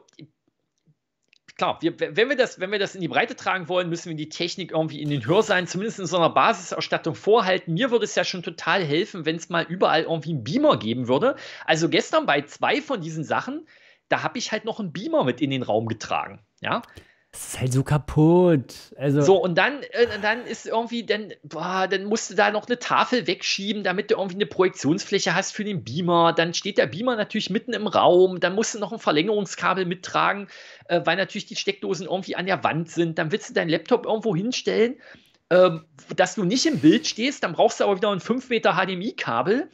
klar, wir, wenn, wir das, wenn wir das in die Breite tragen wollen, müssen wir die Technik irgendwie in den Hörsaal zumindest in so einer Basisausstattung, vorhalten. Mir würde es ja schon total helfen, wenn es mal überall irgendwie einen Beamer geben würde. Also gestern bei zwei von diesen Sachen, da habe ich halt noch einen Beamer mit in den Raum getragen. Ja, das ist halt so kaputt. Also so, und dann, äh, dann ist irgendwie, dann, boah, dann musst du da noch eine Tafel wegschieben, damit du irgendwie eine Projektionsfläche hast für den Beamer. Dann steht der Beamer natürlich mitten im Raum. Dann musst du noch ein Verlängerungskabel mittragen, äh, weil natürlich die Steckdosen irgendwie an der Wand sind. Dann willst du deinen Laptop irgendwo hinstellen, äh, dass du nicht im Bild stehst. Dann brauchst du aber wieder ein 5 Meter HDMI-Kabel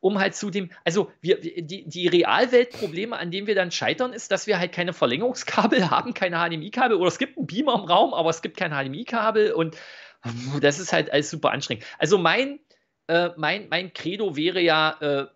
um halt zu dem, also wir, die, die Realweltprobleme, an denen wir dann scheitern, ist, dass wir halt keine Verlängerungskabel haben, keine HDMI-Kabel oder es gibt einen Beamer im Raum, aber es gibt kein HDMI-Kabel und das ist halt alles super anstrengend. Also mein, äh, mein, mein Credo wäre ja, äh,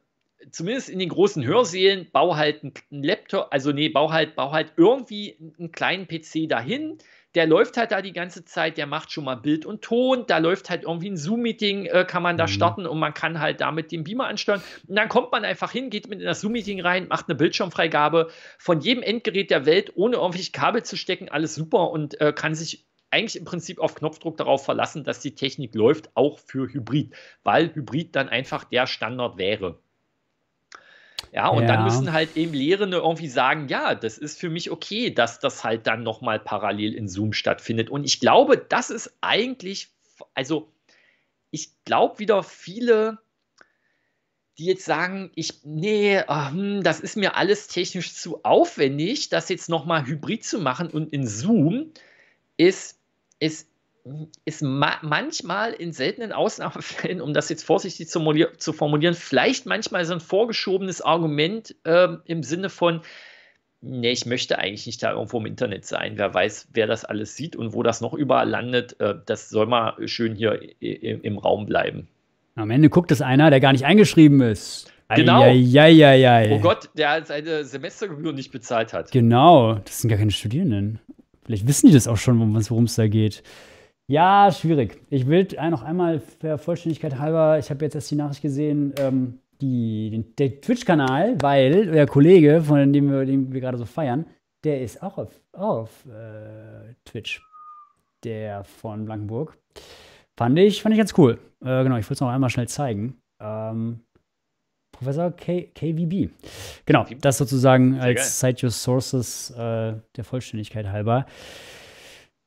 zumindest in den großen Hörsälen, bau halt einen Laptop, also nee, bau halt, bau halt irgendwie einen kleinen PC dahin, der läuft halt da die ganze Zeit, der macht schon mal Bild und Ton, da läuft halt irgendwie ein Zoom-Meeting, äh, kann man da mhm. starten und man kann halt damit den Beamer ansteuern. Und dann kommt man einfach hin, geht mit in das Zoom-Meeting rein, macht eine Bildschirmfreigabe von jedem Endgerät der Welt, ohne irgendwelche Kabel zu stecken, alles super und äh, kann sich eigentlich im Prinzip auf Knopfdruck darauf verlassen, dass die Technik läuft, auch für Hybrid, weil Hybrid dann einfach der Standard wäre. Ja, und ja. dann müssen halt eben Lehrende irgendwie sagen, ja, das ist für mich okay, dass das halt dann nochmal parallel in Zoom stattfindet. Und ich glaube, das ist eigentlich, also ich glaube wieder viele, die jetzt sagen, ich, nee, ah, hm, das ist mir alles technisch zu aufwendig, das jetzt nochmal hybrid zu machen und in Zoom ist, ist ist ma manchmal in seltenen Ausnahmefällen, um das jetzt vorsichtig zu, zu formulieren, vielleicht manchmal so ein vorgeschobenes Argument äh, im Sinne von, nee, ich möchte eigentlich nicht da irgendwo im Internet sein. Wer weiß, wer das alles sieht und wo das noch überall landet, äh, das soll mal schön hier im, Raum bleiben. Am Ende guckt es einer, der gar nicht eingeschrieben ist. Genau. Eieieiei. Oh Gott, der halt seine Semestergebühr nicht bezahlt hat. Genau, das sind gar keine Studierenden. Vielleicht wissen die das auch schon, worum es da geht. Ja, schwierig. Ich will äh, noch einmal für Vollständigkeit halber, ich habe jetzt erst die Nachricht gesehen, ähm, die, den, der Twitch-Kanal, weil der Kollege, von dem wir, den wir gerade so feiern, der ist auch auf, auf äh, Twitch. Der von Blankenburg. Fand ich, fand ich ganz cool. Äh, genau, ich wollte es noch einmal schnell zeigen. Ähm, Professor K KVB. Genau, das sozusagen Sehr als geil. Cite Your Sources äh, der Vollständigkeit halber.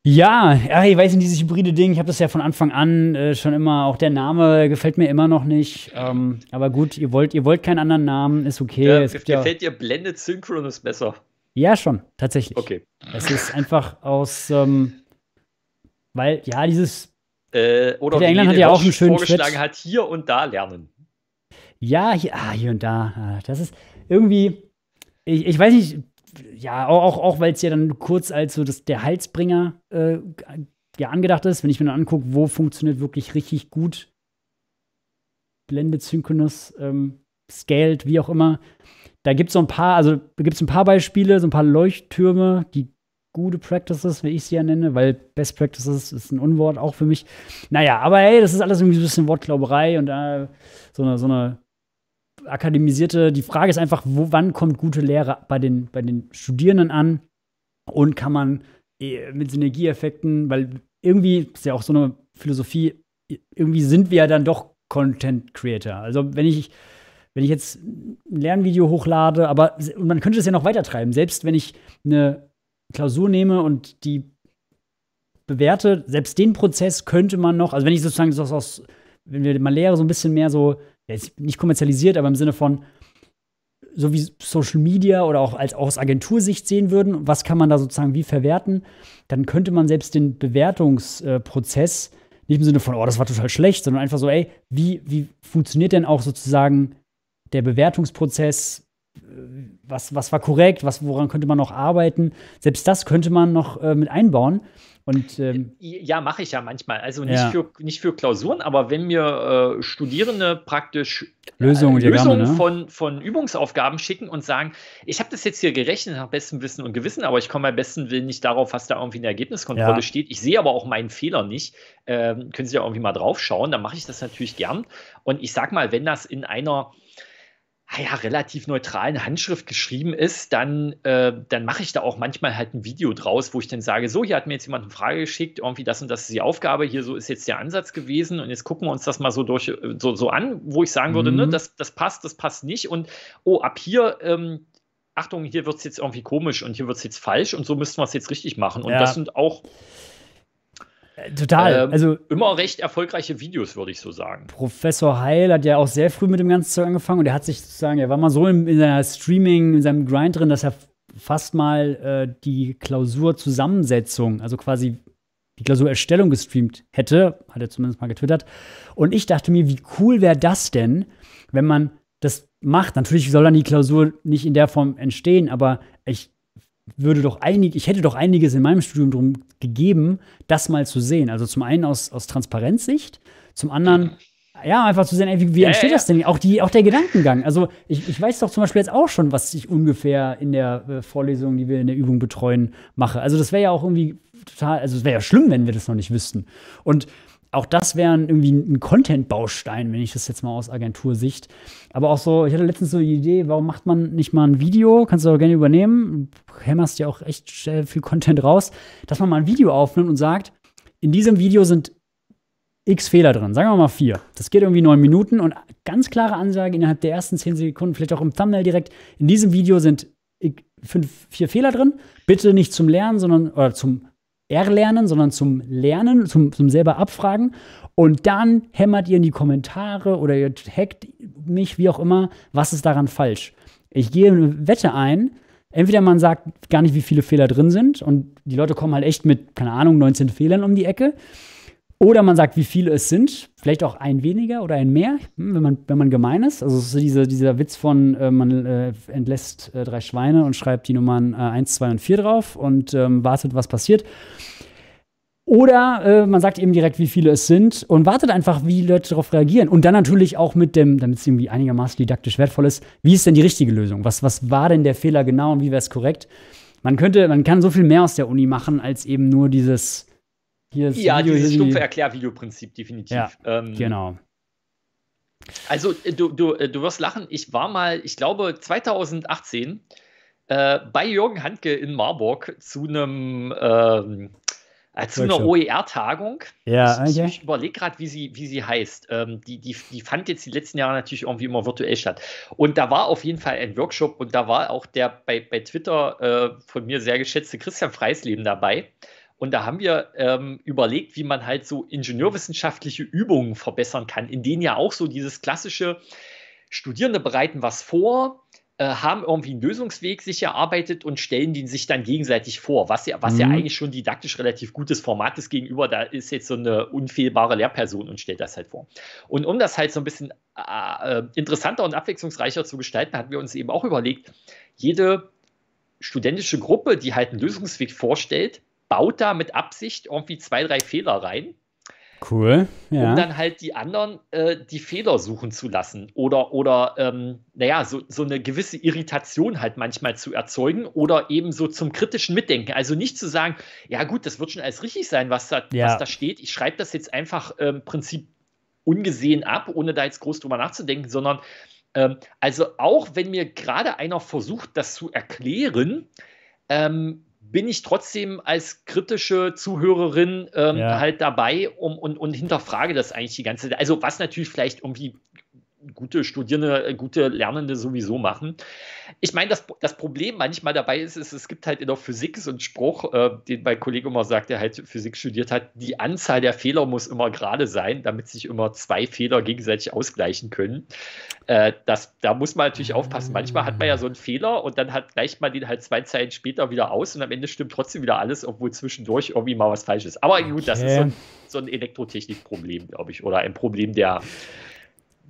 Ja, ah, ich weiß nicht, dieses hybride Ding, ich habe das ja von Anfang an äh, schon immer, auch der Name gefällt mir immer noch nicht. Ähm, aber gut, ihr wollt, ihr wollt keinen anderen Namen, ist okay. Ja, es gefällt ja dir Blended Synchronous besser? Ja, schon, tatsächlich. Okay. Es ist einfach aus, ähm, weil, ja, dieses. Äh, oder Peter England hat ja auch einen schönen vorgeschlagen Schritt. hat, hier und da lernen. Ja, hier, ah, hier und da. Ah, das ist irgendwie, ich, ich weiß nicht, ja, auch, auch weil es ja dann kurz als so das, der Halsbringer äh, ja angedacht ist. Wenn ich mir dann angucke, wo funktioniert wirklich richtig gut Blended Synchronous, ähm, Scaled, wie auch immer. Da gibt es so ein paar, also gibt es ein paar Beispiele, so ein paar Leuchttürme, die gute Practices, wie ich sie ja nenne, weil Best Practices ist ein Unwort auch für mich. Naja, aber hey, das ist alles irgendwie so ein bisschen Wortglauberei und äh, so eine, so eine akademisierte, die Frage ist einfach, wo, wann kommt gute Lehre bei den, bei den Studierenden an und kann man äh, mit Synergieeffekten, weil irgendwie ist ja auch so eine Philosophie, irgendwie sind wir ja dann doch Content Creator. Also wenn ich, wenn ich jetzt ein Lernvideo hochlade, aber man könnte das ja noch weiter treiben. Selbst wenn ich eine Klausur nehme und die bewerte, selbst den Prozess könnte man noch, also wenn ich sozusagen das aus, wenn wir mal Lehre so ein bisschen mehr so nicht kommerzialisiert, aber im Sinne von so wie Social Media oder auch als auch aus Agentursicht sehen würden, was kann man da sozusagen wie verwerten, dann könnte man selbst den Bewertungsprozess nicht im Sinne von, oh, das war total schlecht, sondern einfach so, ey, wie, wie funktioniert denn auch sozusagen der Bewertungsprozess äh, was, was war korrekt, was, woran könnte man noch arbeiten. Selbst das könnte man noch äh, mit einbauen. Und, ähm, ja, mache ich ja manchmal. Also nicht, ja. Für, nicht für Klausuren, aber wenn mir äh, Studierende praktisch äh, Lösungen, äh, Lösungen ne? von, von Übungsaufgaben schicken und sagen, ich habe das jetzt hier gerechnet nach bestem Wissen und Gewissen, aber ich komme am besten Willen nicht darauf, was da irgendwie in der Ergebniskontrolle ja. steht. Ich sehe aber auch meinen Fehler nicht. Ähm, können Sie ja irgendwie mal drauf schauen, dann mache ich das natürlich gern. Und ich sag mal, wenn das in einer Ah ja, relativ neutralen Handschrift geschrieben ist, dann, äh, dann mache ich da auch manchmal halt ein Video draus, wo ich dann sage, so, hier hat mir jetzt jemand eine Frage geschickt, irgendwie das und das ist die Aufgabe, hier so ist jetzt der Ansatz gewesen und jetzt gucken wir uns das mal so durch, äh, so, so an, wo ich sagen würde, ne, mhm. ne, das, das passt, das passt nicht und oh, ab hier, ähm, Achtung, hier wird es jetzt irgendwie komisch und hier wird es jetzt falsch und so müssten wir es jetzt richtig machen und ja. das sind auch Total. Ähm, also immer recht erfolgreiche Videos, würde ich so sagen. Professor Heil hat ja auch sehr früh mit dem ganzen Zeug angefangen und er hat sich sozusagen, er war mal so in, in seiner Streaming, in seinem Grind drin, dass er fast mal äh, die Klausurzusammensetzung, also quasi die Klausurerstellung gestreamt hätte, hat er zumindest mal getwittert. Und ich dachte mir, wie cool wäre das denn, wenn man das macht? Natürlich soll dann die Klausur nicht in der Form entstehen, aber ich würde doch einig, ich hätte doch einiges in meinem Studium drum gegeben, das mal zu sehen. Also zum einen aus, aus Transparenzsicht, zum anderen, mhm. ja, einfach zu sehen, ey, wie, wie ja, entsteht ja, das denn? Auch, die, auch der Gedankengang. Also ich, ich weiß doch zum Beispiel jetzt auch schon, was ich ungefähr in der äh, Vorlesung, die wir in der Übung betreuen, mache. Also das wäre ja auch irgendwie total, also es wäre ja schlimm, wenn wir das noch nicht wüssten. Und auch das wäre irgendwie ein Content-Baustein, wenn ich das jetzt mal aus Agentursicht. Aber auch so, ich hatte letztens so die Idee, warum macht man nicht mal ein Video? Kannst du auch gerne übernehmen. Hämmerst ja auch echt viel Content raus, dass man mal ein Video aufnimmt und sagt, in diesem Video sind x Fehler drin. Sagen wir mal vier. Das geht irgendwie neun Minuten und ganz klare Ansage innerhalb der ersten zehn Sekunden, vielleicht auch im Thumbnail direkt. In diesem Video sind fünf, vier Fehler drin. Bitte nicht zum Lernen, sondern oder zum Erlernen, sondern zum Lernen, zum, zum selber abfragen. Und dann hämmert ihr in die Kommentare oder ihr hackt mich, wie auch immer, was ist daran falsch. Ich gehe eine Wette ein, entweder man sagt gar nicht, wie viele Fehler drin sind und die Leute kommen halt echt mit, keine Ahnung, 19 Fehlern um die Ecke. Oder man sagt, wie viele es sind, vielleicht auch ein weniger oder ein mehr, hm, wenn man, wenn man gemein ist. Also ist dieser, dieser Witz von, äh, man äh, entlässt äh, drei Schweine und schreibt die Nummern äh, 1, 2 und 4 drauf und ähm, wartet, was passiert. Oder äh, man sagt eben direkt, wie viele es sind und wartet einfach, wie Leute darauf reagieren. Und dann natürlich auch mit dem, damit es irgendwie einigermaßen didaktisch wertvoll ist, wie ist denn die richtige Lösung? Was, was war denn der Fehler genau und wie wäre es korrekt? Man könnte, man kann so viel mehr aus der Uni machen, als eben nur dieses hier ist Ja, Video dieses irgendwie. stumpfe Erklärvideoprinzip, definitiv. Ja, ähm, genau. Also, äh, du, du, äh, du wirst lachen, ich war mal, ich glaube, 2018 äh, bei Jürgen Handke in Marburg zu einem ähm, zu einer e OER-Tagung. Ja, ich, okay. ich überlege gerade, wie sie, wie sie heißt. Ähm, die, die, die fand jetzt die letzten Jahre natürlich irgendwie immer virtuell statt. Und da war auf jeden Fall ein Workshop und da war auch der bei, bei Twitter äh, von mir sehr geschätzte Christian Freisleben dabei. Und da haben wir ähm, überlegt, wie man halt so ingenieurwissenschaftliche Übungen verbessern kann, in denen ja auch so dieses klassische Studierende bereiten was vor äh, haben irgendwie einen Lösungsweg sich erarbeitet und stellen den sich dann gegenseitig vor, was ja, was mhm. ja eigentlich schon didaktisch relativ gutes Format ist gegenüber, da ist jetzt so eine unfehlbare Lehrperson und stellt das halt vor. Und um das halt so ein bisschen äh, äh, interessanter und abwechslungsreicher zu gestalten, hatten wir uns eben auch überlegt, jede studentische Gruppe, die halt einen Lösungsweg vorstellt, baut da mit Absicht irgendwie zwei, drei Fehler rein, Cool. Ja. Um dann halt die anderen äh, die Fehler suchen zu lassen oder, oder ähm, naja, so, so eine gewisse Irritation halt manchmal zu erzeugen oder eben so zum kritischen Mitdenken. Also nicht zu sagen, ja gut, das wird schon alles richtig sein, was da, ja. was da steht. Ich schreibe das jetzt einfach im ähm, Prinzip ungesehen ab, ohne da jetzt groß drüber nachzudenken, sondern ähm, also auch wenn mir gerade einer versucht, das zu erklären, ähm, bin ich trotzdem als kritische Zuhörerin ähm, ja. halt dabei um, und, und hinterfrage das eigentlich die ganze Zeit. Also was natürlich vielleicht irgendwie gute Studierende, äh, gute Lernende sowieso machen. Ich meine, das, das Problem manchmal dabei ist, ist, es gibt halt in der Physik so einen Spruch, äh, den mein Kollege immer sagt, der halt Physik studiert hat, die Anzahl der Fehler muss immer gerade sein, damit sich immer zwei Fehler gegenseitig ausgleichen können. Äh, das, da muss man natürlich aufpassen. Manchmal hat man ja so einen Fehler und dann hat, gleicht man den halt zwei Zeilen später wieder aus und am Ende stimmt trotzdem wieder alles, obwohl zwischendurch irgendwie mal was falsch ist. Aber gut, das ist so ein, so ein Elektrotechnikproblem, glaube ich, oder ein Problem der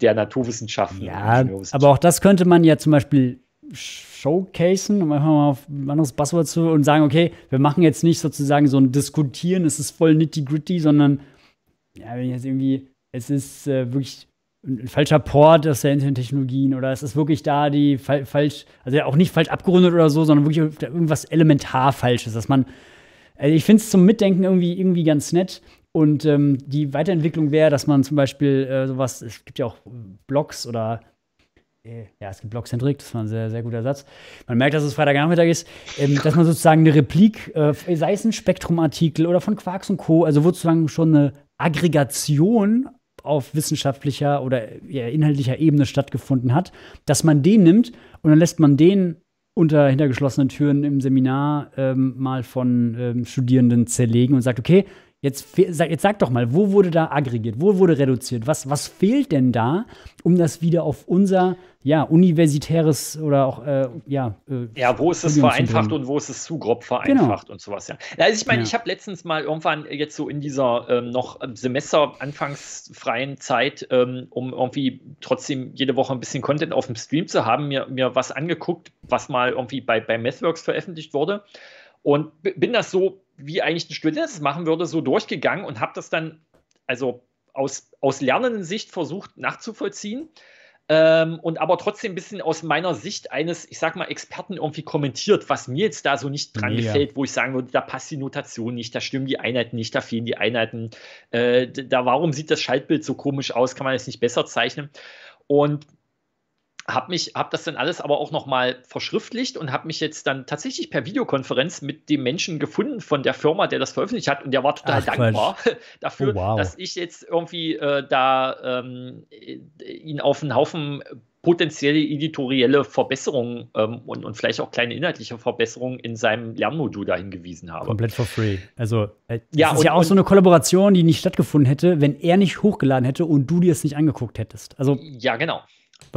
der Naturwissenschaften. Ja, aber auch das könnte man ja zum Beispiel showcasen, um einfach mal auf ein anderes Passwort zu und sagen, okay, wir machen jetzt nicht sozusagen so ein Diskutieren, es ist voll nitty-gritty, sondern ja, wenn ich jetzt irgendwie, es ist äh, wirklich ein falscher Port aus der Internettechnologien oder es ist wirklich da die fa falsch, also ja, auch nicht falsch abgerundet oder so, sondern wirklich irgendwas elementar Falsches, dass man, also ich finde es zum Mitdenken irgendwie, irgendwie ganz nett. Und ähm, die Weiterentwicklung wäre, dass man zum Beispiel äh, sowas, es gibt ja auch Blogs oder äh, ja, es gibt Blockzentrik, das war ein sehr, sehr guter Satz. Man merkt, dass es Freitagnachmittag ist, ähm, dass man sozusagen eine Replik, äh, sei es ein Spektrumartikel oder von Quarks und Co., also wo sozusagen schon eine Aggregation auf wissenschaftlicher oder ja, inhaltlicher Ebene stattgefunden hat, dass man den nimmt und dann lässt man den unter hintergeschlossenen Türen im Seminar ähm, mal von ähm, Studierenden zerlegen und sagt, okay, Jetzt, jetzt sag doch mal, wo wurde da aggregiert, wo wurde reduziert? Was, was fehlt denn da, um das wieder auf unser ja, universitäres oder auch äh, ja. Äh, ja, wo ist es vereinfacht und wo ist es zu grob genau. vereinfacht genau. und sowas, ja. Also ich meine, ja. ich habe letztens mal irgendwann jetzt so in dieser ähm, noch ähm, semesteranfangsfreien Zeit, ähm, um irgendwie trotzdem jede Woche ein bisschen Content auf dem Stream zu haben, mir, mir was angeguckt, was mal irgendwie bei, bei MathWorks veröffentlicht wurde. Und bin das so wie eigentlich ein Student das machen würde, so durchgegangen und habe das dann also aus, aus lernenden Sicht versucht nachzuvollziehen. Ähm, und aber trotzdem ein bisschen aus meiner Sicht eines, ich sag mal, Experten irgendwie kommentiert, was mir jetzt da so nicht dran ja. gefällt, wo ich sagen würde, da passt die Notation nicht, da stimmen die Einheiten nicht, da fehlen die Einheiten, äh, da warum sieht das Schaltbild so komisch aus, kann man es nicht besser zeichnen. Und habe mich, habe das dann alles aber auch nochmal verschriftlicht und habe mich jetzt dann tatsächlich per Videokonferenz mit dem Menschen gefunden von der Firma, der das veröffentlicht hat und der war total Ach, dankbar dafür, oh, wow. dass ich jetzt irgendwie äh, da ähm, ihn auf einen Haufen potenzielle editorielle Verbesserungen ähm, und, und vielleicht auch kleine inhaltliche Verbesserungen in seinem Lernmodul da hingewiesen habe. Komplett for free. Also äh, das ist und, ja auch so eine Kollaboration, die nicht stattgefunden hätte, wenn er nicht hochgeladen hätte und du dir es nicht angeguckt hättest. Also ja, genau.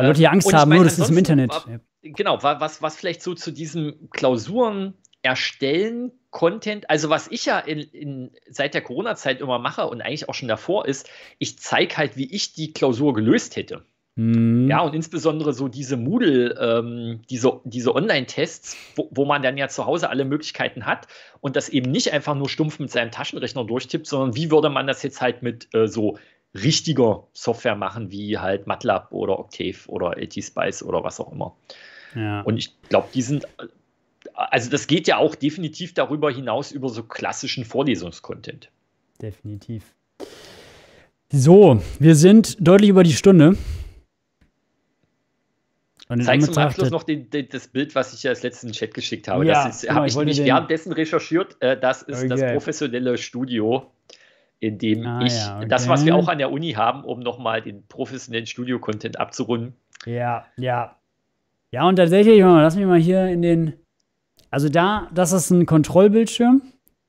Weil Leute die Angst haben, nur das ist im Internet. War, genau, was, was vielleicht so zu diesem Klausuren erstellen, Content, also was ich ja in, in, seit der Corona-Zeit immer mache und eigentlich auch schon davor ist, ich zeige halt, wie ich die Klausur gelöst hätte. Mhm. Ja, und insbesondere so diese Moodle, ähm, diese, diese Online-Tests, wo, wo, man dann ja zu Hause alle Möglichkeiten hat und das eben nicht einfach nur stumpf mit seinem Taschenrechner durchtippt, sondern wie würde man das jetzt halt mit äh, so richtiger Software machen, wie halt MATLAB oder Octave oder LTSpice oder was auch immer. Ja. Und ich glaube, die sind, also das geht ja auch definitiv darüber hinaus über so klassischen Vorlesungskontent. Definitiv. So, wir sind deutlich über die Stunde. Und du zum Abschluss noch den, den, das Bild, was ich ja als letzten Chat geschickt habe. Ja, das genau, habe ich nämlich währenddessen recherchiert. Äh, das ist okay. das professionelle Studio indem ah, ich ja, okay. das, was wir auch an der Uni haben, um nochmal den professionellen Studio-Content abzurunden. Ja, ja. Ja, und tatsächlich, lass mich mal hier in den. Also da, das ist ein Kontrollbildschirm,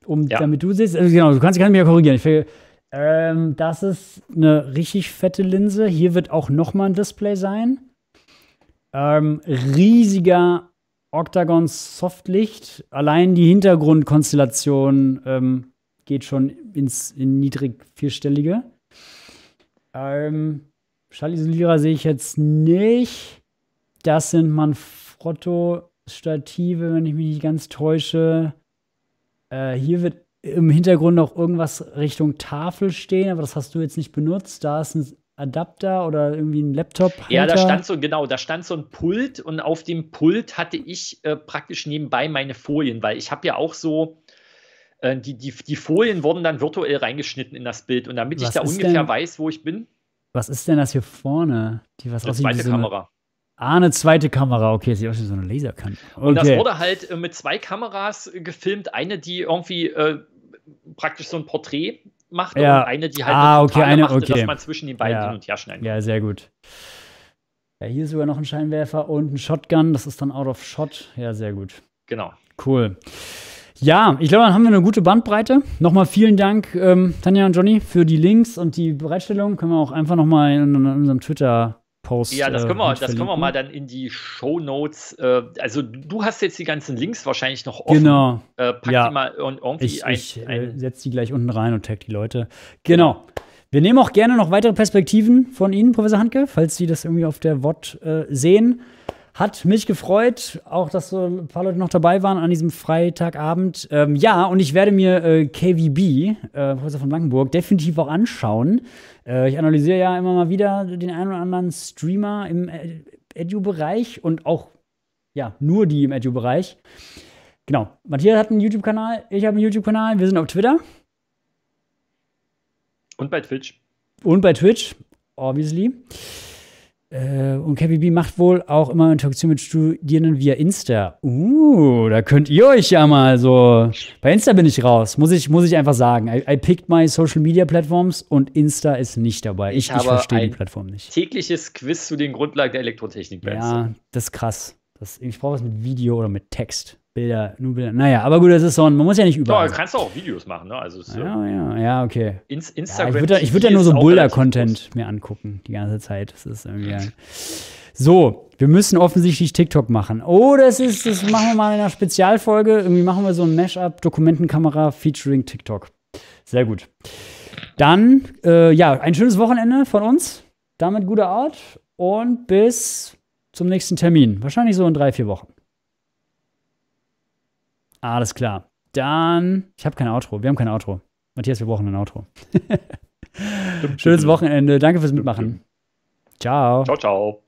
um ja. damit du siehst. Also genau, du kannst, kannst mich ja korrigieren. Ich, ähm, das ist eine richtig fette Linse. Hier wird auch nochmal ein Display sein. Ähm, riesiger Octagon Softlicht. Allein die Hintergrundkonstellation ähm, geht schon ins in niedrig vierstellige. Ähm, Schallisolierer sehe ich jetzt nicht. Das sind Manfrotto-Stative, wenn ich mich nicht ganz täusche. Äh, hier wird im Hintergrund noch irgendwas Richtung Tafel stehen, aber das hast du jetzt nicht benutzt. Da ist ein Adapter oder irgendwie ein Laptop. -Halter. Ja, da stand so, genau, da stand so ein Pult und auf dem Pult hatte ich äh, praktisch nebenbei meine Folien, weil ich habe ja auch so äh, die, die, die Folien wurden dann virtuell reingeschnitten in das Bild. Und damit was ich da ungefähr denn, weiß, wo ich bin. Was ist denn das hier vorne? Die was eine zweite so Kamera. Ah, eine zweite Kamera, okay, sieht aus wie so eine Laserkanne. Okay. Und das wurde halt äh, mit zwei Kameras gefilmt. Eine, die irgendwie äh, praktisch so ein Porträt macht. ja. und eine, die halt ah, okay, eine, machte, okay. dass man zwischen den beiden ja. hin und her schneiden kann. Ja, sehr gut. Ja, hier ist sogar noch ein Scheinwerfer und ein Shotgun. Das ist dann out of shot. Ja, sehr gut. Genau. Cool. Ja, ich glaube, dann haben wir eine gute Bandbreite. Nochmal vielen Dank, ähm, Tanja und Johnny, für die Links und die Bereitstellung. Können wir auch einfach nochmal in, in unserem Twitter Post, ja, äh, das können, wir, äh, das können wir mal dann in die Show Notes. Äh, also, du hast jetzt die ganzen Links wahrscheinlich noch offen. Genau. Äh, pack ja. die mal und irgendwie Ich, ich äh, ein setze die gleich unten rein und tag die Leute. Genau. Wir nehmen auch gerne noch weitere Perspektiven von Ihnen, Professor Handke, falls Sie das irgendwie auf der WOT äh, sehen. Hat mich gefreut, auch dass so ein paar Leute noch dabei waren an diesem Freitagabend. Ähm, ja, und ich werde mir äh, KVB, äh, Professor von Blankenburg, definitiv auch anschauen. Äh, ich analysiere ja immer mal wieder den einen oder anderen Streamer im Edu-Bereich und auch, ja, nur die im Edu-Bereich. Genau. Matthias hat einen YouTube-Kanal, ich habe einen YouTube-Kanal, wir sind auf Twitter. Und bei Twitch. Und bei Twitch, obviously. Äh, und KBB macht wohl auch immer Interaktion mit Studierenden via Insta. Uh, da könnt ihr euch ja mal so. Bei Insta bin ich raus, muss ich, muss ich einfach sagen. I, I picked my Social Media Platforms und Insta ist nicht dabei. Ich, ich, ich verstehe die Plattform nicht. Tägliches Quiz zu den Grundlagen der Elektrotechnik. Ja, das ist krass. Das, ich brauche was mit Video oder mit Text. Bilder, nur Bilder. Naja, aber gut, das ist so ein, man muss ja nicht überall. Ja, kannst du auch Videos machen, ne? Also so ja, ja, ja, okay. Ins Instagram. Ja, ich würde da, würd da nur so Boulder-Content mir angucken, die ganze Zeit. Das ist irgendwie. Ein so, wir müssen offensichtlich TikTok machen. Oh, das ist, das machen wir mal in einer Spezialfolge. Irgendwie machen wir so ein Mashup, Dokumentenkamera featuring TikTok. Sehr gut. Dann, äh, ja, ein schönes Wochenende von uns. Damit gute Art und bis zum nächsten Termin. Wahrscheinlich so in drei, vier Wochen. Alles klar. Dann, ich habe kein Outro. Wir haben kein Outro. Matthias, wir brauchen ein Outro. Schönes Wochenende. Danke fürs Mitmachen. Ciao. Ciao, ciao.